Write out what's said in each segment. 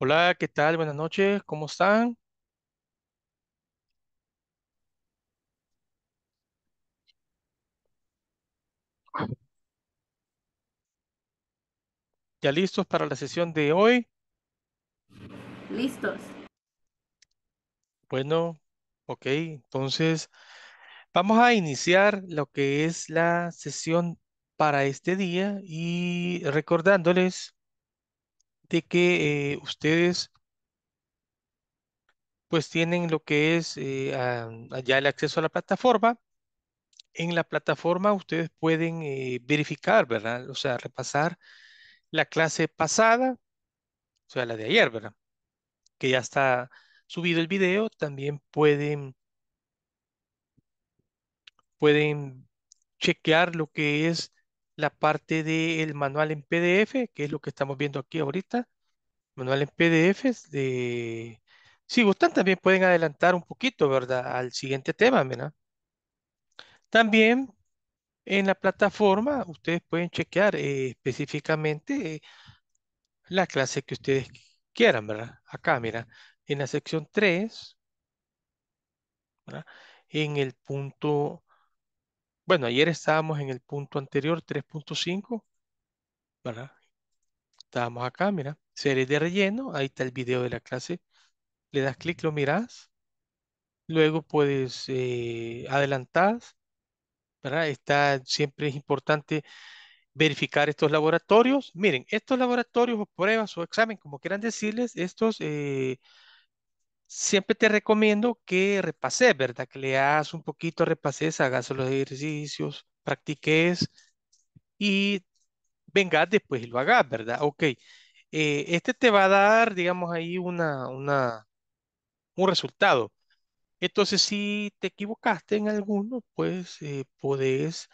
Hola, ¿qué tal? Buenas noches, ¿cómo están? ¿Ya listos para la sesión de hoy? Listos. Bueno, ok, entonces vamos a iniciar lo que es la sesión para este día y recordándoles de que eh, ustedes pues tienen lo que es eh, allá ya el acceso a la plataforma. En la plataforma ustedes pueden eh, verificar, ¿verdad? O sea, repasar la clase pasada, o sea, la de ayer, ¿verdad? Que ya está subido el video, también pueden, pueden chequear lo que es la parte del manual en PDF, que es lo que estamos viendo aquí ahorita. Manual en PDF de... Si gustan, también pueden adelantar un poquito, ¿verdad? Al siguiente tema, ¿verdad? También en la plataforma ustedes pueden chequear eh, específicamente eh, la clase que ustedes quieran, ¿verdad? Acá, mira, en la sección 3, ¿verdad? en el punto bueno, ayer estábamos en el punto anterior, 3.5, ¿verdad? Estábamos acá, mira, serie de relleno, ahí está el video de la clase. Le das clic, lo miras. Luego puedes eh, adelantar, ¿verdad? Está, siempre es importante verificar estos laboratorios. Miren, estos laboratorios o pruebas o examen, como quieran decirles, estos... Eh, siempre te recomiendo que repases, ¿verdad? Que leas un poquito, repases, hagas los ejercicios, practiques y vengas después y lo hagas, ¿verdad? Ok. Eh, este te va a dar, digamos, ahí una, una, un resultado. Entonces, si te equivocaste en alguno, pues eh, podés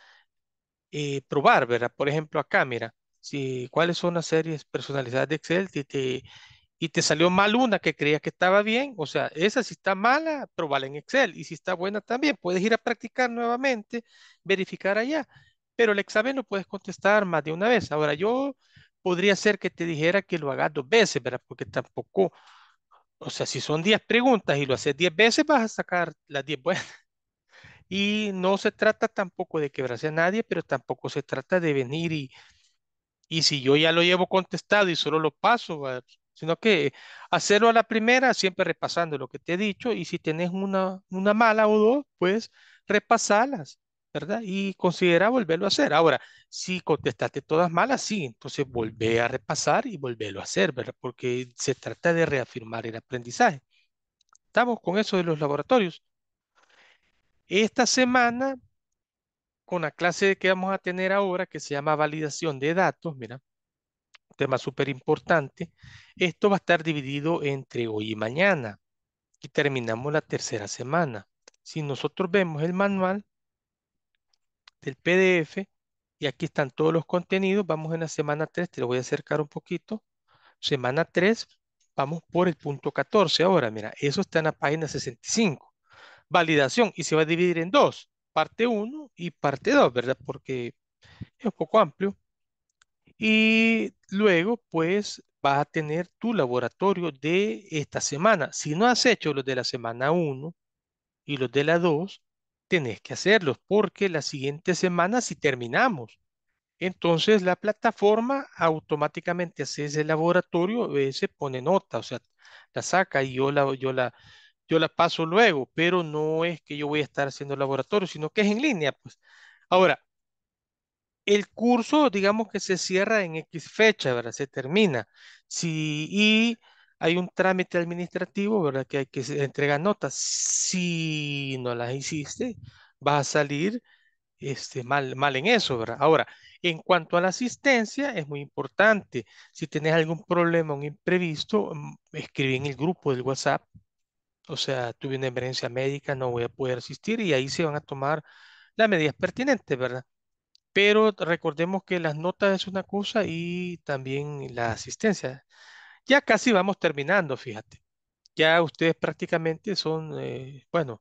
eh, probar, ¿verdad? Por ejemplo, acá, mira, si, cuáles son las series personalizadas de Excel, te y te salió mal una que creías que estaba bien, o sea, esa si está mala, probala en Excel, y si está buena también, puedes ir a practicar nuevamente, verificar allá, pero el examen no puedes contestar más de una vez. Ahora, yo podría ser que te dijera que lo hagas dos veces, ¿verdad? Porque tampoco, o sea, si son 10 preguntas y lo haces 10 veces, vas a sacar las 10 buenas. Y no se trata tampoco de quebrarse a nadie, pero tampoco se trata de venir y, y si yo ya lo llevo contestado y solo lo paso, a sino que hacerlo a la primera, siempre repasando lo que te he dicho, y si tenés una, mala o dos, pues repasalas, ¿verdad? Y considera volverlo a hacer. Ahora, si contestaste todas malas, sí, entonces volvé a repasar y volverlo a hacer, ¿verdad? Porque se trata de reafirmar el aprendizaje. Estamos con eso de los laboratorios. Esta semana, con la clase que vamos a tener ahora, que se llama validación de datos, mira, tema súper importante, esto va a estar dividido entre hoy y mañana y terminamos la tercera semana. Si nosotros vemos el manual del PDF y aquí están todos los contenidos, vamos en la semana 3, te lo voy a acercar un poquito. Semana 3, vamos por el punto 14 ahora, mira, eso está en la página 65. Validación y se va a dividir en dos, parte 1 y parte 2, ¿verdad? Porque es un poco amplio. Y luego, pues, vas a tener tu laboratorio de esta semana. Si no has hecho los de la semana 1 y los de la 2, tenés que hacerlos porque la siguiente semana si terminamos. Entonces la plataforma automáticamente hace ese laboratorio, eh, se pone nota, o sea, la saca y yo la, yo la, yo la paso luego, pero no es que yo voy a estar haciendo laboratorio, sino que es en línea, pues. Ahora, el curso, digamos que se cierra en X fecha, ¿verdad? Se termina. Si, y hay un trámite administrativo, ¿verdad? Que hay que entregar notas. Si no las hiciste, vas a salir este, mal, mal en eso, ¿verdad? Ahora, en cuanto a la asistencia, es muy importante. Si tenés algún problema, un imprevisto, mm, escribí en el grupo del WhatsApp. O sea, tuve una emergencia médica, no voy a poder asistir y ahí se van a tomar las medidas pertinentes, ¿verdad? Pero recordemos que las notas es una cosa y también la asistencia. Ya casi vamos terminando, fíjate. Ya ustedes prácticamente son, eh, bueno,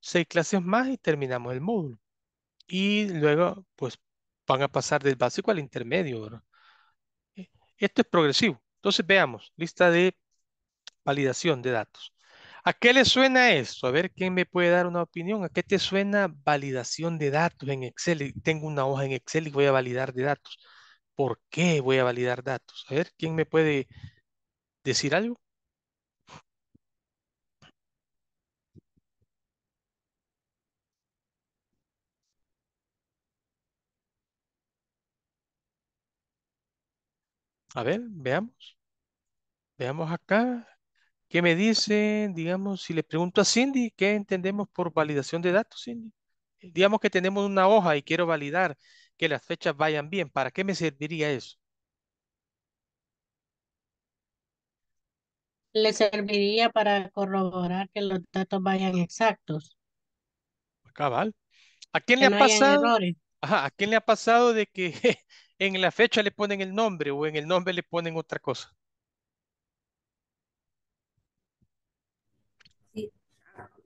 seis clases más y terminamos el módulo. Y luego, pues, van a pasar del básico al intermedio, eh, Esto es progresivo. Entonces veamos, lista de validación de datos. ¿A qué le suena esto? A ver, ¿quién me puede dar una opinión? ¿A qué te suena validación de datos en Excel? Tengo una hoja en Excel y voy a validar de datos. ¿Por qué voy a validar datos? A ver, ¿quién me puede decir algo? A ver, veamos. Veamos acá. ¿Qué me dicen, digamos, si le pregunto a Cindy, ¿qué entendemos por validación de datos, Cindy? Eh, digamos que tenemos una hoja y quiero validar que las fechas vayan bien. ¿Para qué me serviría eso? Le serviría para corroborar que los datos vayan exactos. Cabal. ¿A quién le ha pasado? Ajá, ¿a quién le ha pasado de que en la fecha le ponen el nombre o en el nombre le ponen otra cosa?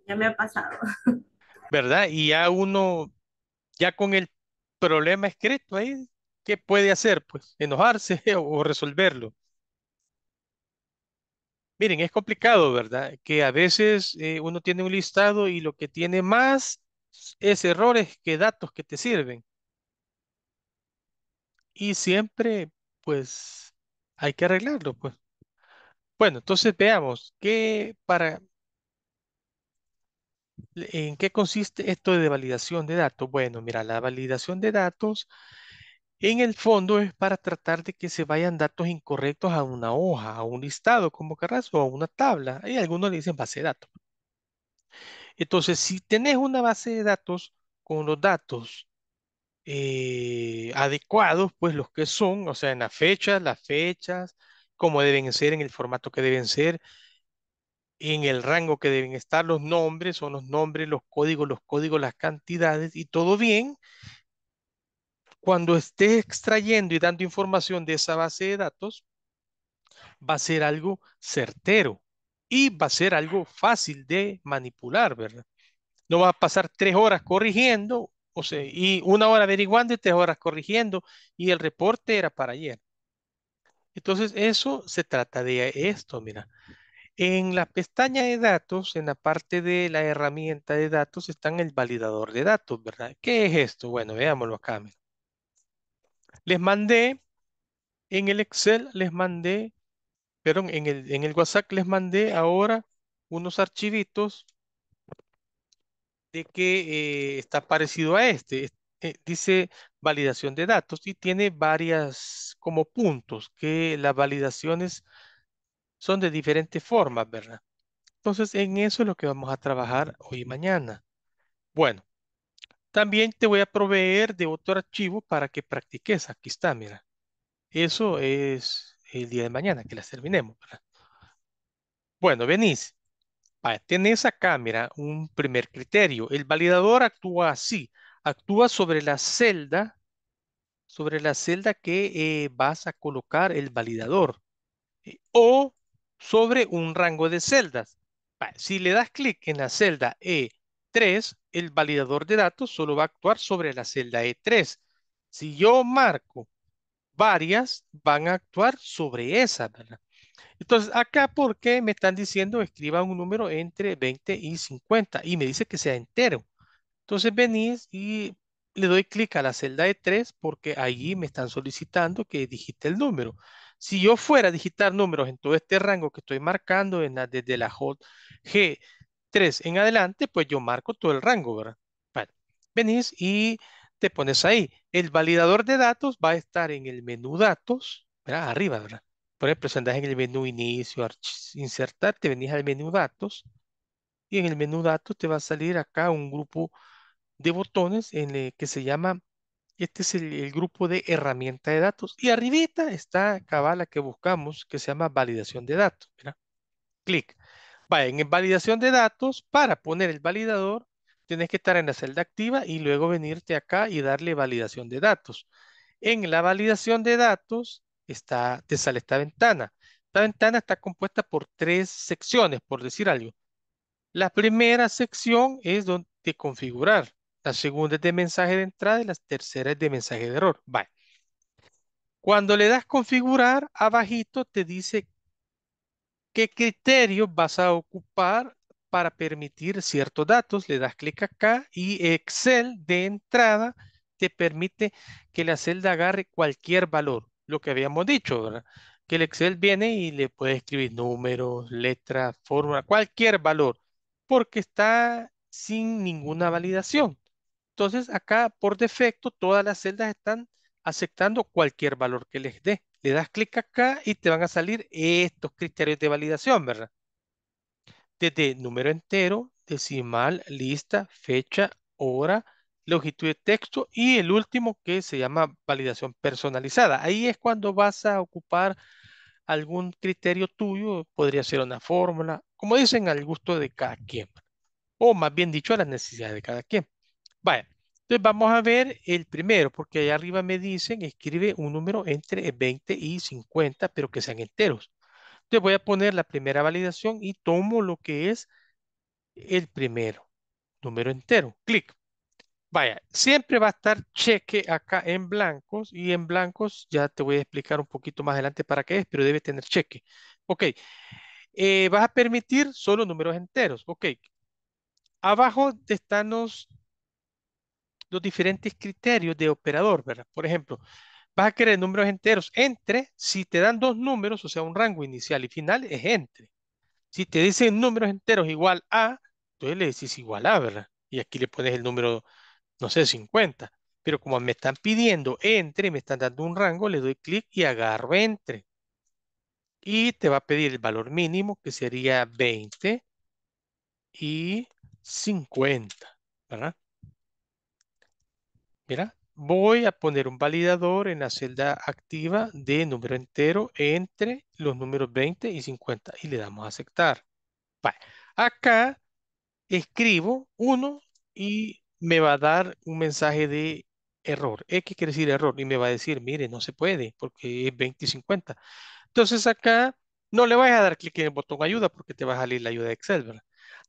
ya me ha pasado. ¿Verdad? Y ya uno, ya con el problema escrito ahí, ¿qué puede hacer? Pues enojarse o resolverlo. Miren, es complicado, ¿verdad? Que a veces eh, uno tiene un listado y lo que tiene más es errores que datos que te sirven. Y siempre, pues, hay que arreglarlo, pues. Bueno, entonces veamos ¿Qué para ¿En qué consiste esto de validación de datos? Bueno, mira, la validación de datos en el fondo es para tratar de que se vayan datos incorrectos a una hoja, a un listado, como querrás, o a una tabla. Y algunos le dicen base de datos. Entonces, si tenés una base de datos con los datos eh, adecuados, pues los que son, o sea, en las fechas, las fechas, cómo deben ser, en el formato que deben ser, en el rango que deben estar los nombres, son los nombres, los códigos, los códigos, las cantidades y todo bien. Cuando esté extrayendo y dando información de esa base de datos, va a ser algo certero y va a ser algo fácil de manipular, ¿verdad? No va a pasar tres horas corrigiendo o sea, y una hora averiguando y tres horas corrigiendo y el reporte era para ayer. Entonces, eso se trata de esto, mira. En la pestaña de datos, en la parte de la herramienta de datos, está el validador de datos, ¿verdad? ¿Qué es esto? Bueno, veámoslo acá. Les mandé, en el Excel les mandé, perdón, en el, en el WhatsApp les mandé ahora unos archivitos de que eh, está parecido a este. Eh, dice validación de datos y tiene varias como puntos que las validaciones son de diferentes formas, ¿verdad? Entonces, en eso es lo que vamos a trabajar hoy y mañana. Bueno, también te voy a proveer de otro archivo para que practiques. Aquí está, mira. Eso es el día de mañana, que las terminemos, ¿verdad? Bueno, venís. Tienes esa acá, mira, un primer criterio. El validador actúa así. Actúa sobre la celda, sobre la celda que eh, vas a colocar el validador. Eh, o sobre un rango de celdas. Si le das clic en la celda E3, el validador de datos solo va a actuar sobre la celda E3. Si yo marco varias, van a actuar sobre esa, ¿verdad? Entonces, acá, ¿por qué me están diciendo escriba un número entre 20 y 50? Y me dice que sea entero. Entonces, venís y le doy clic a la celda E3 porque allí me están solicitando que digite el número. Si yo fuera a digitar números en todo este rango que estoy marcando, en la, desde la G3 en adelante, pues yo marco todo el rango, ¿verdad? venís y te pones ahí. El validador de datos va a estar en el menú datos, ¿verdad? Arriba, ¿verdad? Por ejemplo, si andas en el menú inicio, insertar, te venís al menú datos y en el menú datos te va a salir acá un grupo de botones que se llama este es el, grupo de herramienta de datos. Y arribita está acá la que buscamos, que se llama validación de datos. Clic. Va en validación de datos, para poner el validador, tienes que estar en la celda activa y luego venirte acá y darle validación de datos. En la validación de datos está, te sale esta ventana. Esta ventana está compuesta por tres secciones, por decir algo. La primera sección es donde configurar. La segunda es de mensaje de entrada y la tercera es de mensaje de error. Vale. Cuando le das configurar, abajito te dice qué criterio vas a ocupar para permitir ciertos datos. Le das clic acá y Excel de entrada te permite que la celda agarre cualquier valor. Lo que habíamos dicho, ¿verdad? Que el Excel viene y le puede escribir números, letras, fórmula, cualquier valor, porque está sin ninguna validación. Entonces acá por defecto todas las celdas están aceptando cualquier valor que les dé. Le das clic acá y te van a salir estos criterios de validación, ¿verdad? Desde número entero, decimal, lista, fecha, hora, longitud de texto y el último que se llama validación personalizada. Ahí es cuando vas a ocupar algún criterio tuyo, podría ser una fórmula, como dicen, al gusto de cada quien, o más bien dicho, a las necesidades de cada quien. Vaya, entonces vamos a ver el primero, porque ahí arriba me dicen, escribe un número entre 20 y 50, pero que sean enteros. Entonces voy a poner la primera validación y tomo lo que es el primero, número entero, clic. Vaya, siempre va a estar cheque acá en blancos y en blancos ya te voy a explicar un poquito más adelante para qué es, pero debe tener cheque. Ok, eh, vas a permitir solo números enteros. Ok, abajo están los diferentes criterios de operador, ¿verdad? Por ejemplo, vas a querer números enteros. Entre, si te dan dos números, o sea, un rango inicial y final, es entre. Si te dicen números enteros igual a, entonces le decís igual a, ¿verdad? Y aquí le pones el número, no sé, 50. Pero como me están pidiendo entre, me están dando un rango, le doy clic y agarro entre. Y te va a pedir el valor mínimo, que sería 20 y 50, ¿verdad? Mira, voy a poner un validador en la celda activa de número entero entre los números 20 y 50 y le damos a aceptar. Acá escribo 1 y me va a dar un mensaje de error. X quiere decir error y me va a decir, mire, no se puede porque es 20 y 50. Entonces acá no le vas a dar clic en el botón ayuda porque te va a salir la ayuda de Excel,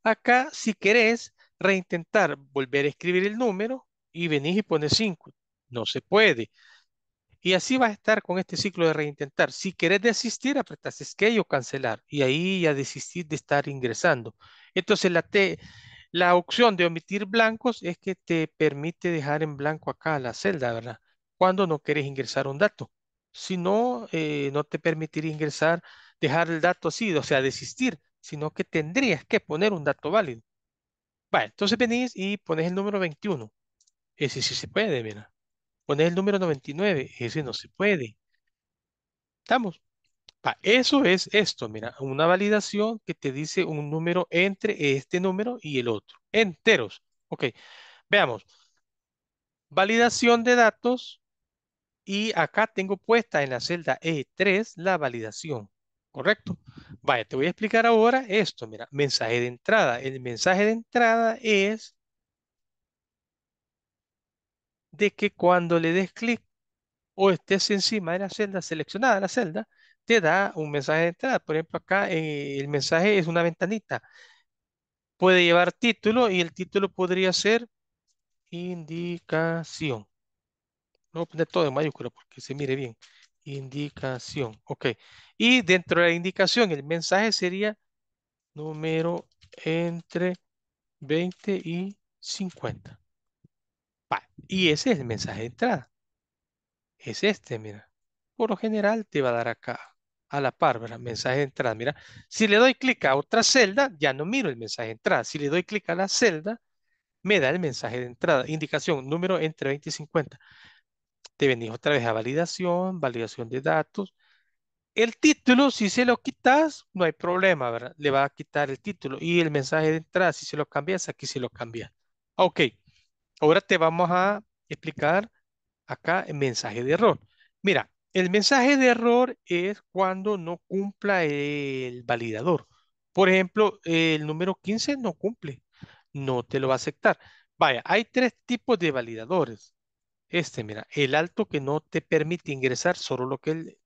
Acá, si querés reintentar volver a escribir el número, y venís y pones 5. No se puede. Y así vas a estar con este ciclo de reintentar. Si querés desistir, apretas escape o cancelar. Y ahí ya desistir de estar ingresando. Entonces la, la opción de omitir blancos es que te permite dejar en blanco acá la celda, ¿verdad? Cuando no quieres ingresar un dato. Si no, eh, no te permitiría ingresar, dejar el dato así, o sea, desistir, sino que tendrías que poner un dato válido. bueno, entonces venís y pones el número 21. Ese sí se puede, mira. Poner el número 99, ese no se puede. ¿Estamos? pa eso es esto, mira, una validación que te dice un número entre este número y el otro, enteros. Ok, veamos. Validación de datos y acá tengo puesta en la celda E3 la validación, ¿correcto? Vaya, te voy a explicar ahora esto, mira, mensaje de entrada. El mensaje de entrada es de que cuando le des clic o estés encima de la celda seleccionada, la celda, te da un mensaje de entrada. Por ejemplo, acá eh, el mensaje es una ventanita. Puede llevar título y el título podría ser indicación. No voy poner todo en mayúscula porque se mire bien. Indicación. Ok. Y dentro de la indicación, el mensaje sería número entre 20 y 50 y ese es el mensaje de entrada. Es este, mira. Por lo general te va a dar acá, a la par, ¿verdad? Mensaje de entrada. Mira, si le doy clic a otra celda, ya no miro el mensaje de entrada. Si le doy clic a la celda, me da el mensaje de entrada. Indicación, número entre 20 y 50. Te venís otra vez a validación, validación de datos. El título, si se lo quitas, no hay problema, ¿verdad? Le va a quitar el título. Y el mensaje de entrada, si se lo cambias, aquí se lo cambia. Ok. Ahora te vamos a explicar acá el mensaje de error. Mira, el mensaje de error es cuando no cumpla el validador. Por ejemplo, el número 15 no cumple, no te lo va a aceptar. Vaya, hay tres tipos de validadores. Este, mira, el alto que no te permite ingresar, solo lo que él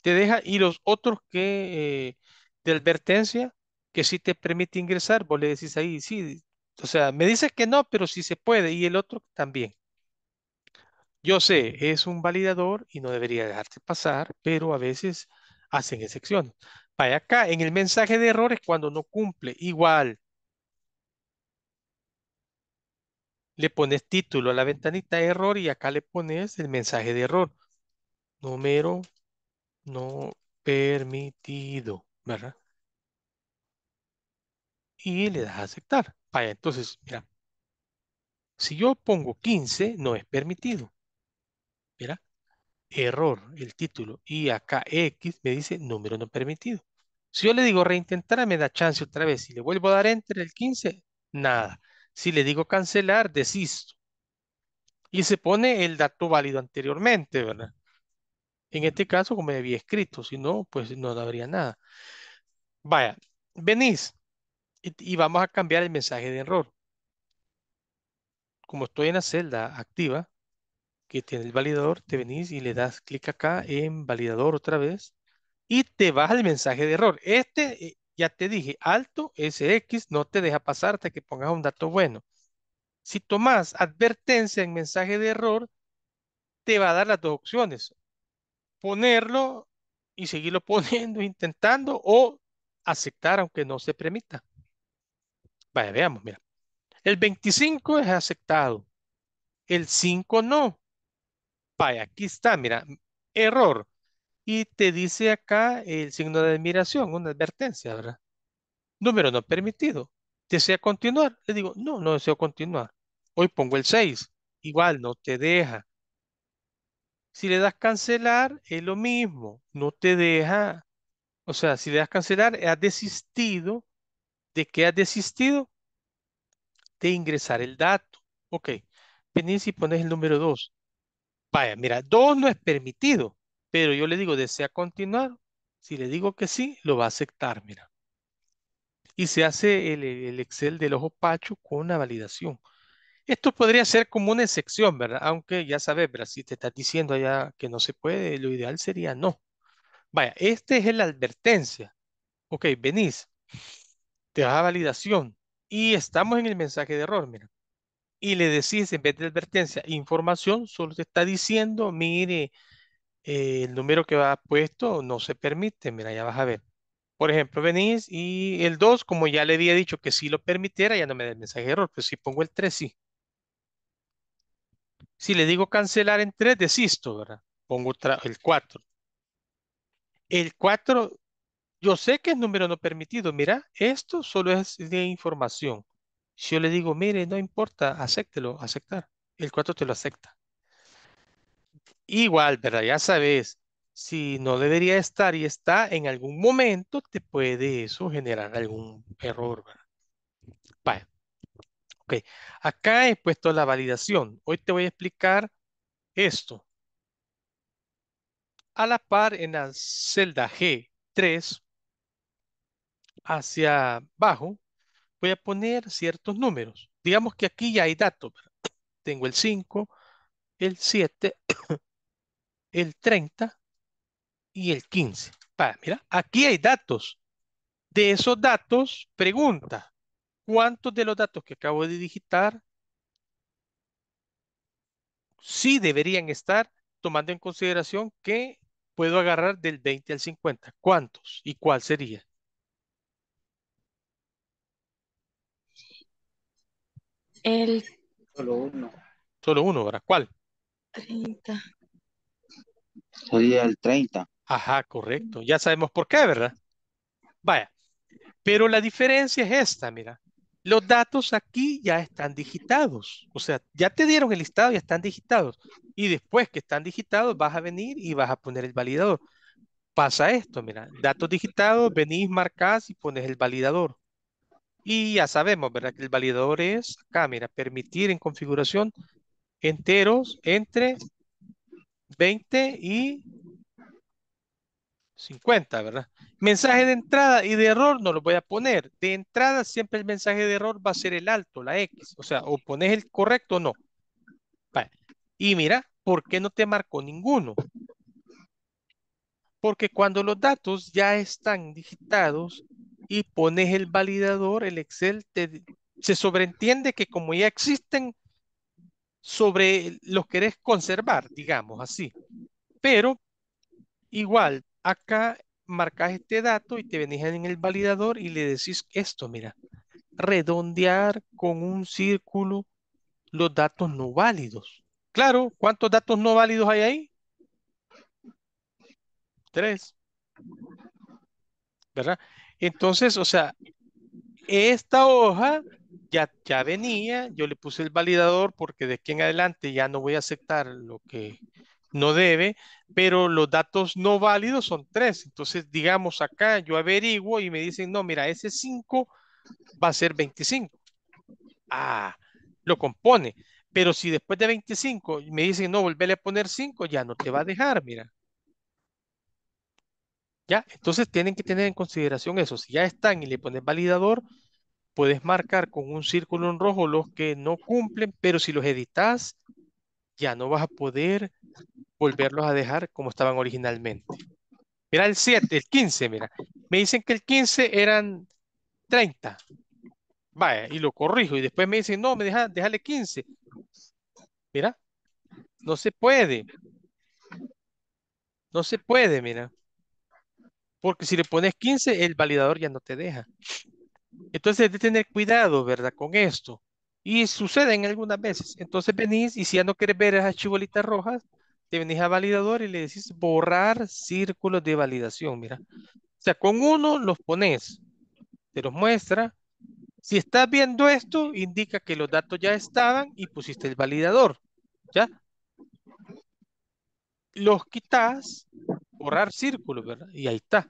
te deja, y los otros que eh, de advertencia, que sí te permite ingresar, vos le decís ahí, sí, o sea, me dices que no, pero sí se puede y el otro también. Yo sé, es un validador y no debería dejarte pasar, pero a veces hacen excepción. Vaya acá, en el mensaje de errores cuando no cumple, igual. Le pones título a la ventanita de error y acá le pones el mensaje de error. Número no permitido, ¿verdad? Y le das a aceptar. Vaya, entonces, mira, si yo pongo 15, no es permitido. Mira, error, el título. Y acá X me dice número no permitido. Si yo le digo reintentar, me da chance otra vez. Si le vuelvo a dar enter el 15, nada. Si le digo cancelar, desisto. Y se pone el dato válido anteriormente, ¿verdad? En este caso, como había escrito, si no, pues no habría nada. Vaya, venís y, vamos a cambiar el mensaje de error. Como estoy en la celda activa, que tiene el validador, te venís y le das clic acá en validador otra vez y te vas al mensaje de error. Este, eh, ya te dije, alto SX no te deja pasar hasta que pongas un dato bueno. Si tomas advertencia en mensaje de error, te va a dar las dos opciones. Ponerlo y seguirlo poniendo, intentando o aceptar aunque no se permita. Vaya, veamos, mira. El 25 es aceptado. El 5 no. Vaya, aquí está, mira. Error. Y te dice acá el signo de admiración, una advertencia, ¿verdad? Número no permitido. ¿Desea continuar? Le digo, no, no deseo continuar. Hoy pongo el 6. Igual, no te deja. Si le das cancelar, es lo mismo. No te deja. O sea, si le das cancelar, ha desistido ¿De qué has desistido? De ingresar el dato. Ok, venís y pones el número 2. Vaya, mira, 2 no es permitido, pero yo le digo, ¿desea continuar? Si le digo que sí, lo va a aceptar, mira. Y se hace el, el Excel del ojo pacho con una validación. Esto podría ser como una excepción, ¿verdad? Aunque ya sabes, ¿verdad? Si te estás diciendo allá que no se puede, lo ideal sería no. Vaya, esta es la advertencia. Ok, venís te a validación y estamos en el mensaje de error, mira. Y le decís, en vez de advertencia, información, solo te está diciendo, mire, eh, el número que va puesto no se permite, mira, ya vas a ver. Por ejemplo, venís y el 2, como ya le había dicho que sí lo permitiera, ya no me da el mensaje de error, pero pues si pongo el 3, sí. Si le digo cancelar en 3, desisto, ¿verdad? Pongo el 4. El 4 yo sé que es número no permitido. Mira, esto solo es de información. Si yo le digo, mire, no importa, acéptelo, aceptar. El 4 te lo acepta. Igual, ¿verdad? Ya sabes, si no debería estar y está, en algún momento te puede eso generar algún error, ¿verdad? Vale. Ok, acá he puesto la validación. Hoy te voy a explicar esto. A la par, en la celda G3, hacia abajo, voy a poner ciertos números. Digamos que aquí ya hay datos. Tengo el 5, el 7, el 30 y el 15. Para, mira, aquí hay datos. De esos datos, pregunta, ¿cuántos de los datos que acabo de digitar sí deberían estar tomando en consideración que puedo agarrar del 20 al 50? ¿Cuántos y cuál sería? El... Solo uno. Solo uno, ¿verdad? ¿Cuál? 30. Sería el 30. Ajá, correcto. Ya sabemos por qué, ¿verdad? Vaya. Pero la diferencia es esta, mira. Los datos aquí ya están digitados. O sea, ya te dieron el listado, ya están digitados. Y después que están digitados, vas a venir y vas a poner el validador. Pasa esto, mira. Datos digitados, venís, marcás y pones el validador. Y ya sabemos, ¿verdad? Que el validador es acá, mira, permitir en configuración enteros entre 20 y 50, ¿verdad? Mensaje de entrada y de error no lo voy a poner. De entrada siempre el mensaje de error va a ser el alto, la X. O sea, o pones el correcto o no. Y mira, ¿por qué no te marcó ninguno? Porque cuando los datos ya están digitados, y pones el validador, el Excel, se sobreentiende que como ya existen, sobre los querés conservar, digamos así. Pero igual, acá marcas este dato y te venís en el validador y le decís esto, mira, redondear con un círculo los datos no válidos. Claro, ¿cuántos datos no válidos hay ahí? Tres. ¿Verdad? Entonces, o sea, esta hoja ya, ya venía, yo le puse el validador porque de aquí en adelante ya no voy a aceptar lo que no debe, pero los datos no válidos son tres. Entonces, digamos acá, yo averiguo y me dicen, no, mira, ese 5 va a ser 25. Ah, lo compone. Pero si después de 25 me dicen, no, volverle a poner 5, ya no te va a dejar, mira. Entonces tienen que tener en consideración eso. Si ya están y le pones validador, puedes marcar con un círculo en rojo los que no cumplen, pero si los editas, ya no vas a poder volverlos a dejar como estaban originalmente. mira el 7, el 15, mira. Me dicen que el 15 eran 30. Vaya, y lo corrijo. Y después me dicen, no, me deja, déjale 15. Mira, no se puede. No se puede, mira. Porque si le pones 15, el validador ya no te deja. Entonces, de tener cuidado, ¿verdad? Con esto. Y sucede en algunas veces. Entonces venís y si ya no querés ver esas chibolitas rojas, te venís a validador y le decís borrar círculos de validación, mira. O sea, con uno los pones, te los muestra. Si estás viendo esto, indica que los datos ya estaban y pusiste el validador, ¿ya? los quitas, borrar círculo, ¿verdad? Y ahí está.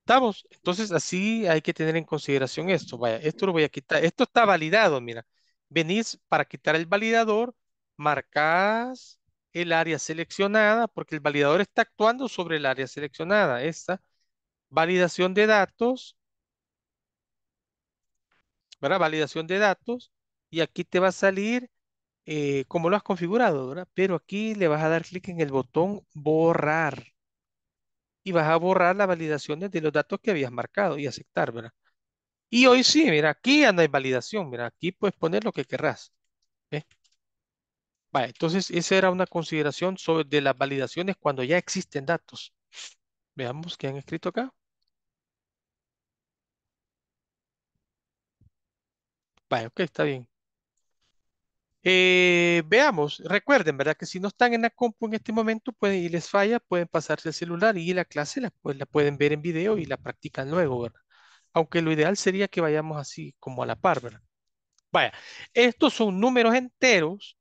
¿Estamos? Entonces, así hay que tener en consideración esto. Vaya, esto lo voy a quitar. Esto está validado, mira. Venís para quitar el validador, marcas el área seleccionada, porque el validador está actuando sobre el área seleccionada. Esta validación de datos, ¿verdad? Validación de datos. Y aquí te va a salir eh, como lo has configurado, ¿verdad? Pero aquí le vas a dar clic en el botón borrar y vas a borrar las validaciones de los datos que habías marcado y aceptar, ¿verdad? Y hoy sí, mira, aquí anda hay validación, mira, aquí puedes poner lo que querrás. ¿eh? Vale, entonces esa era una consideración sobre de las validaciones cuando ya existen datos. Veamos qué han escrito acá. Vale, ok, está bien. Eh, veamos, recuerden, ¿verdad? Que si no están en la compu en este momento pueden, y les falla, pueden pasarse el celular y la clase la, pueden ver en video y la practican luego, ¿verdad? Aunque lo ideal sería que vayamos así como a la par, ¿verdad? Vaya, estos son números enteros,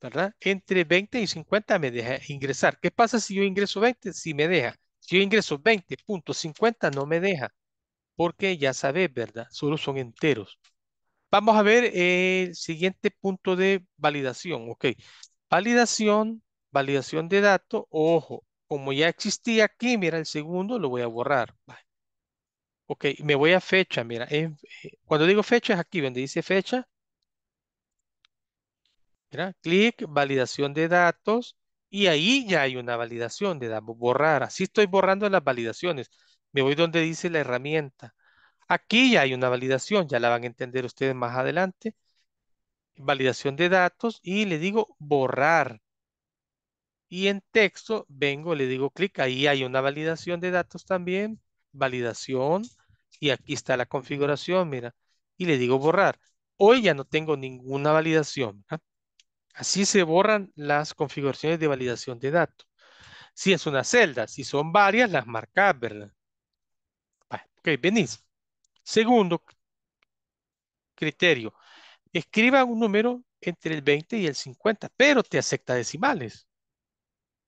¿verdad? Entre 20 y 50 me deja ingresar. ¿Qué pasa si yo ingreso 20? Si me deja. Si yo ingreso 20.50 no me deja, porque ya sabes, ¿verdad? Solo son enteros. Vamos a ver el siguiente punto de validación. Ok, validación, validación de datos. Ojo, como ya existía aquí, mira, el segundo lo voy a borrar. Ok, me voy a fecha, mira. Eh, cuando digo fecha es aquí donde dice fecha. Mira, clic, validación de datos. Y ahí ya hay una validación de datos. Borrar. Así estoy borrando las validaciones. Me voy donde dice la herramienta. Aquí ya hay una validación, ya la van a entender ustedes más adelante. Validación de datos y le digo borrar. Y en texto vengo, le digo clic, ahí hay una validación de datos también, validación, y aquí está la configuración, mira, y le digo borrar. Hoy ya no tengo ninguna validación. ¿ah? Así se borran las configuraciones de validación de datos. Si es una celda, si son varias, las marcas, ¿verdad? ok, venís. Segundo criterio, escriba un número entre el 20 y el 50, pero te acepta decimales.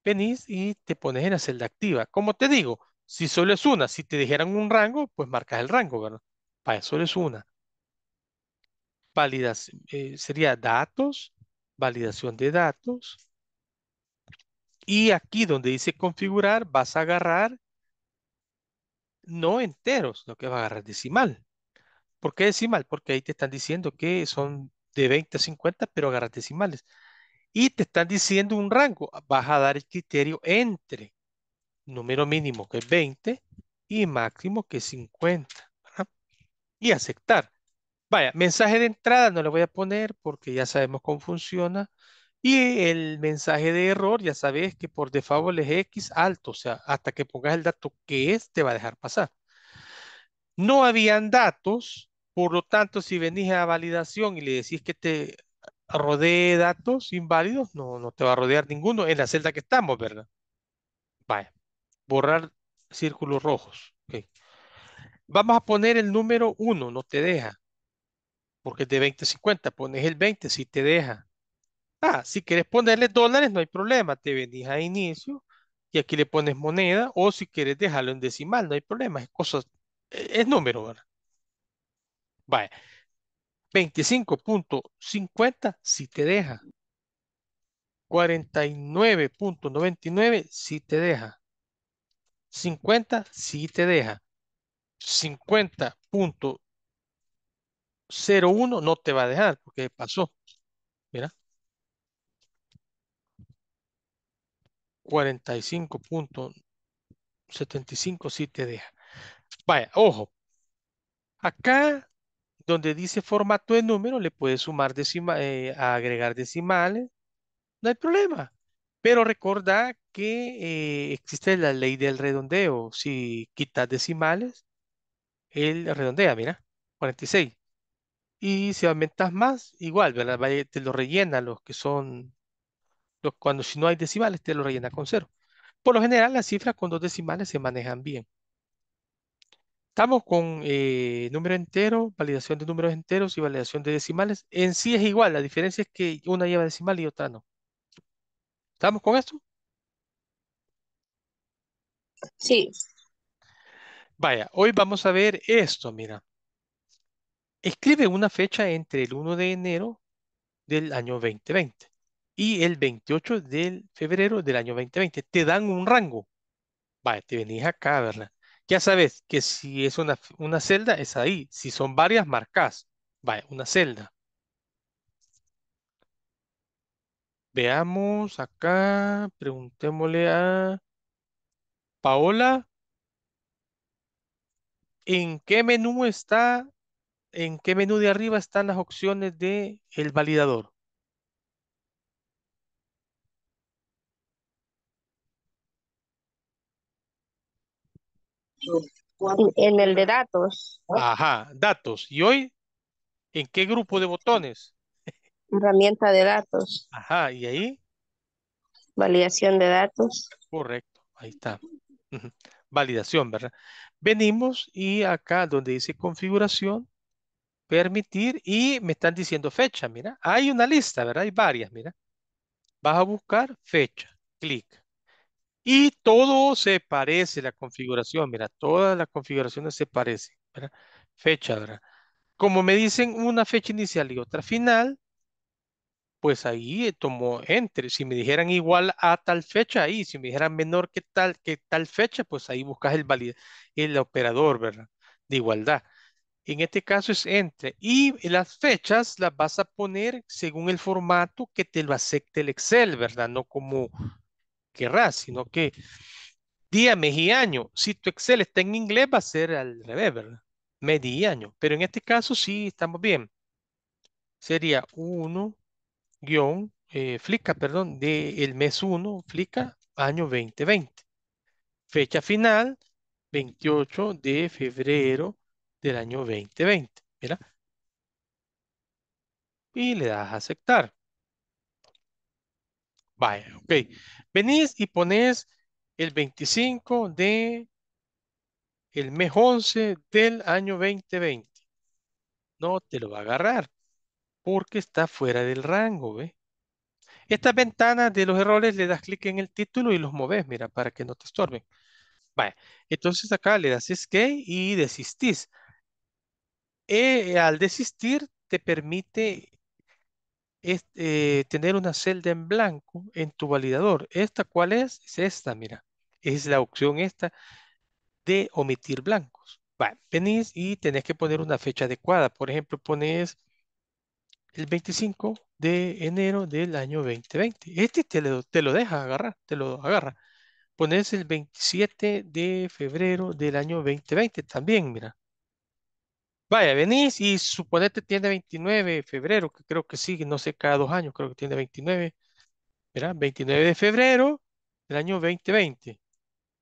Venís y te pones en la celda activa. Como te digo, si solo es una, si te dijeran un rango, pues marcas el rango, ¿verdad? Para solo es una. Válidas, eh, sería datos, validación de datos. Y aquí donde dice configurar, vas a agarrar no enteros, lo que va a agarrar decimal. ¿Por qué decimal? Porque ahí te están diciendo que son de 20 a 50, pero agarras decimales. Y te están diciendo un rango. Vas a dar el criterio entre número mínimo, que es 20, y máximo, que es 50. Y aceptar. Vaya, mensaje de entrada no le voy a poner porque ya sabemos cómo funciona. Y el mensaje de error, ya sabes que por default es X alto, o sea, hasta que pongas el dato que es, te va a dejar pasar. No habían datos, por lo tanto, si venís a validación y le decís que te rodee datos inválidos, no, no te va a rodear ninguno en la celda que estamos, ¿verdad? Vaya, borrar círculos rojos. Vamos a poner el número 1, no te deja, porque es de 20 a 50, pones el 20, si te deja Ah, si quieres ponerle dólares, no hay problema. Te venís a inicio y aquí le pones moneda o si quieres dejarlo en decimal, no hay problema. Es cosa, e, es número, ¿verdad? Vaya. 25.50 si te deja. 49.99 si te deja. 50 si te deja. 50.01 no te va a dejar porque pasó. Mira. 45.75 sí te deja. Vaya, ojo. Acá donde dice formato de número, le puedes sumar decimales, eh, agregar decimales, no hay problema. Pero recuerda que eh, existe la ley del redondeo. Si quitas decimales, él redondea, mira, 46. Y si aumentas más, igual, ¿verdad? te lo rellena los que son cuando si no hay decimales, te lo rellena con cero. Por lo general, las cifras con dos decimales se manejan bien. Estamos con eh, número entero, validación de números enteros y validación de decimales. En sí es igual, la diferencia es que una lleva decimal y otra no. ¿Estamos con esto? Sí. Vaya, hoy vamos a ver esto, mira. Escribe una fecha entre el 1 de enero del año 2020 y el 28 de febrero del año 2020. Te dan un rango. Vaya, te venís acá, ¿verdad? Ya sabes que si es una, una celda, es ahí. Si son varias, marcas. Vaya, una celda. Veamos acá, preguntémosle a Paola. ¿En qué menú está, en qué menú de arriba están las opciones de el validador? En el de datos. Ajá, datos. ¿Y hoy? ¿En qué grupo de botones? Herramienta de datos. Ajá, ¿y ahí? Validación de datos. Correcto, ahí está. Validación, ¿verdad? Venimos y acá donde dice configuración, permitir y me están diciendo fecha, mira. Hay una lista, ¿verdad? Hay varias, mira. Vas a buscar fecha, clic. Y todo se parece, la configuración, mira, todas las configuraciones se parecen, Fecha, ¿verdad? Como me dicen una fecha inicial y otra final, pues ahí eh, tomo entre. Si me dijeran igual a tal fecha, ahí. Si me dijeran menor que tal, que tal fecha, pues ahí buscas el, el operador, ¿verdad? De igualdad. En este caso es entre. Y las fechas las vas a poner según el formato que te lo acepte el Excel, ¿verdad? No como querrás, sino que día, mes y año. Si tu Excel está en inglés, va a ser al revés, ¿verdad? Mes año. Pero en este caso sí estamos bien. Sería 1 guión, eh, flica, perdón, del mes 1, flica, año 2020. Fecha final, 28 de febrero del año 2020. Mira. Y le das a aceptar. Vaya, ok. Venís y pones el 25 de el mes 11 del año 2020. No te lo va a agarrar porque está fuera del rango, ¿ve? Estas ventanas de los errores le das clic en el título y los moves, mira, para que no te estorben. Vaya, entonces acá le das escape y desistís. Eh, al desistir te permite es eh, tener una celda en blanco en tu validador. ¿Esta cuál es? Es esta, mira. Es la opción esta de omitir blancos. Va, venís y tenés que poner una fecha adecuada. Por ejemplo, pones el 25 de enero del año 2020. Este te lo, te lo deja agarrar, te lo agarra. Pones el 27 de febrero del año 2020 también, mira. Vaya, venís y suponete tiene 29 de febrero, que creo que sí, no sé, cada dos años creo que tiene 29. ¿verdad? 29 de febrero del año 2020.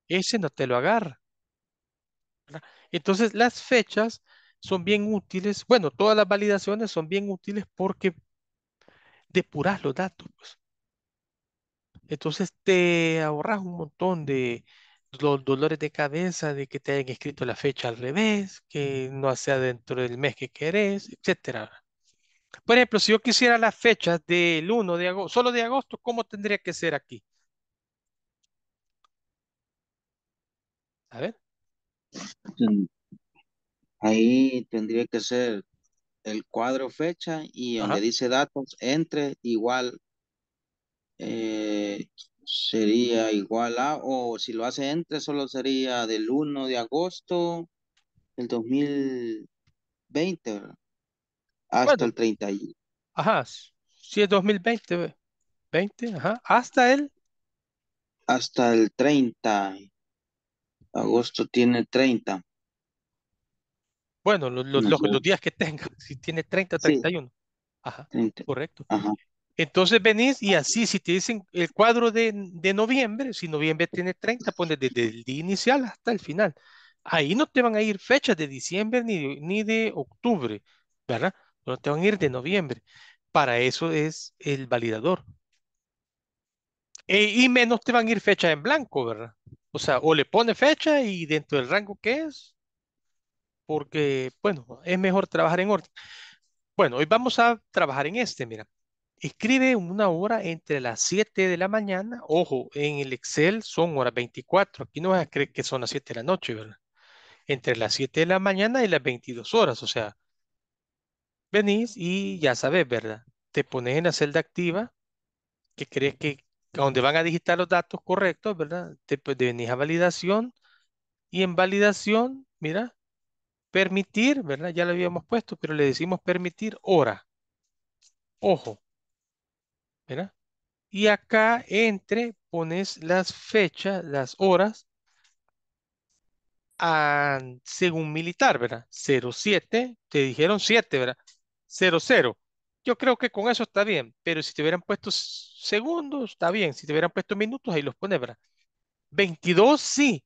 Ese no te lo agarra. Entonces, las fechas son bien útiles. Bueno, todas las validaciones son bien útiles porque depuras los datos. Pues. Entonces, te ahorras un montón de los dolores de cabeza de que te hayan escrito la fecha al revés, que no sea dentro del mes que querés, etc Por ejemplo, si yo quisiera las fechas del 1 de agosto, solo de agosto, ¿cómo tendría que ser aquí? A ver. Ahí tendría que ser el cuadro fecha y donde dice datos, entre, igual, eh, Sería igual a, o si lo hace entre, solo sería del 1 de agosto del 2020, Hasta el 30. Ajá, si es 2020, 20, ajá, hasta el... Hasta el 30. Agosto tiene 30. Bueno, los, los días que tenga, si tiene 30, 31. Ajá, correcto. Ajá. Entonces venís y así, si te dicen el cuadro de, de noviembre, si noviembre tiene 30, pones desde el día inicial hasta el final. Ahí no te van a ir fechas de diciembre ni, ni de octubre, ¿verdad? No te van a ir de noviembre. Para eso es el validador. E, y menos te van a ir fechas en blanco, ¿verdad? O sea, o le pone fecha y dentro del rango que es, porque, bueno, es mejor trabajar en orden. Bueno, hoy vamos a trabajar en este, mira. Escribe una hora entre las 7 de la mañana. Ojo, en el Excel son horas 24. Aquí no vas a creer que son las 7 de la noche, ¿verdad? Entre las 7 de la mañana y las 22 horas. O sea, venís y ya sabes, ¿verdad? Te pones en la celda activa que crees que donde van a digitar los datos correctos, ¿verdad? Te pues, venís a validación y en validación, mira, permitir, ¿verdad? Ya lo habíamos puesto, pero le decimos permitir hora. Ojo, ¿verdad? Y acá entre pones las fechas, las horas, a, según militar, ¿verdad? 07, te dijeron 7, ¿verdad? 00. Yo creo que con eso está bien, pero si te hubieran puesto segundos, está bien. Si te hubieran puesto minutos, ahí los pones, ¿verdad? 22, sí.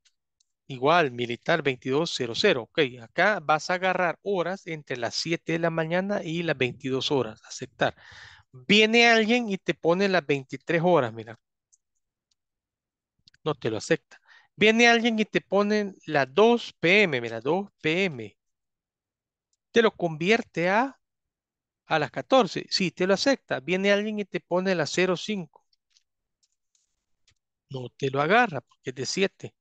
Igual, militar 2200. Ok, acá vas a agarrar horas entre las 7 de la mañana y las 22 horas. Aceptar. Viene alguien y te pone las 23 horas, mira. No te lo acepta. Viene alguien y te pone las 2 pm, mira, 2 pm. Te lo convierte a las 14. Sí, te lo acepta. Viene alguien y te pone las 05. No te lo agarra porque es de 7.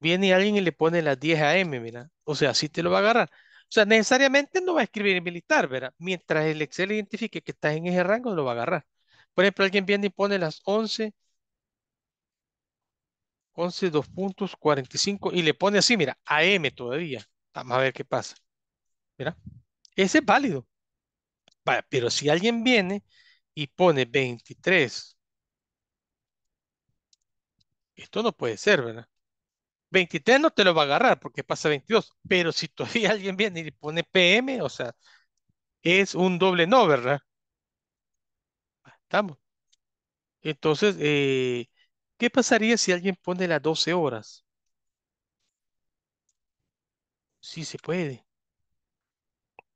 Viene alguien y le pone las 10 AM, mira. O sea, sí te lo va a agarrar. O sea, necesariamente no va a escribir militar, ¿verdad? Mientras el Excel identifique que estás en ese rango, lo va a agarrar. Por ejemplo, alguien viene y pone las 11, 11, 2 puntos, 45, y le pone así, mira, AM todavía. Vamos a ver qué pasa. Mira, ese es válido. pero si alguien viene y pone 23, esto no puede ser, ¿verdad? 23 no te lo va a agarrar porque pasa 22, pero si todavía alguien viene y le pone PM, o sea, es un doble no, ¿verdad? Estamos. Entonces, eh, ¿qué pasaría si alguien pone las 12 horas? Sí se puede.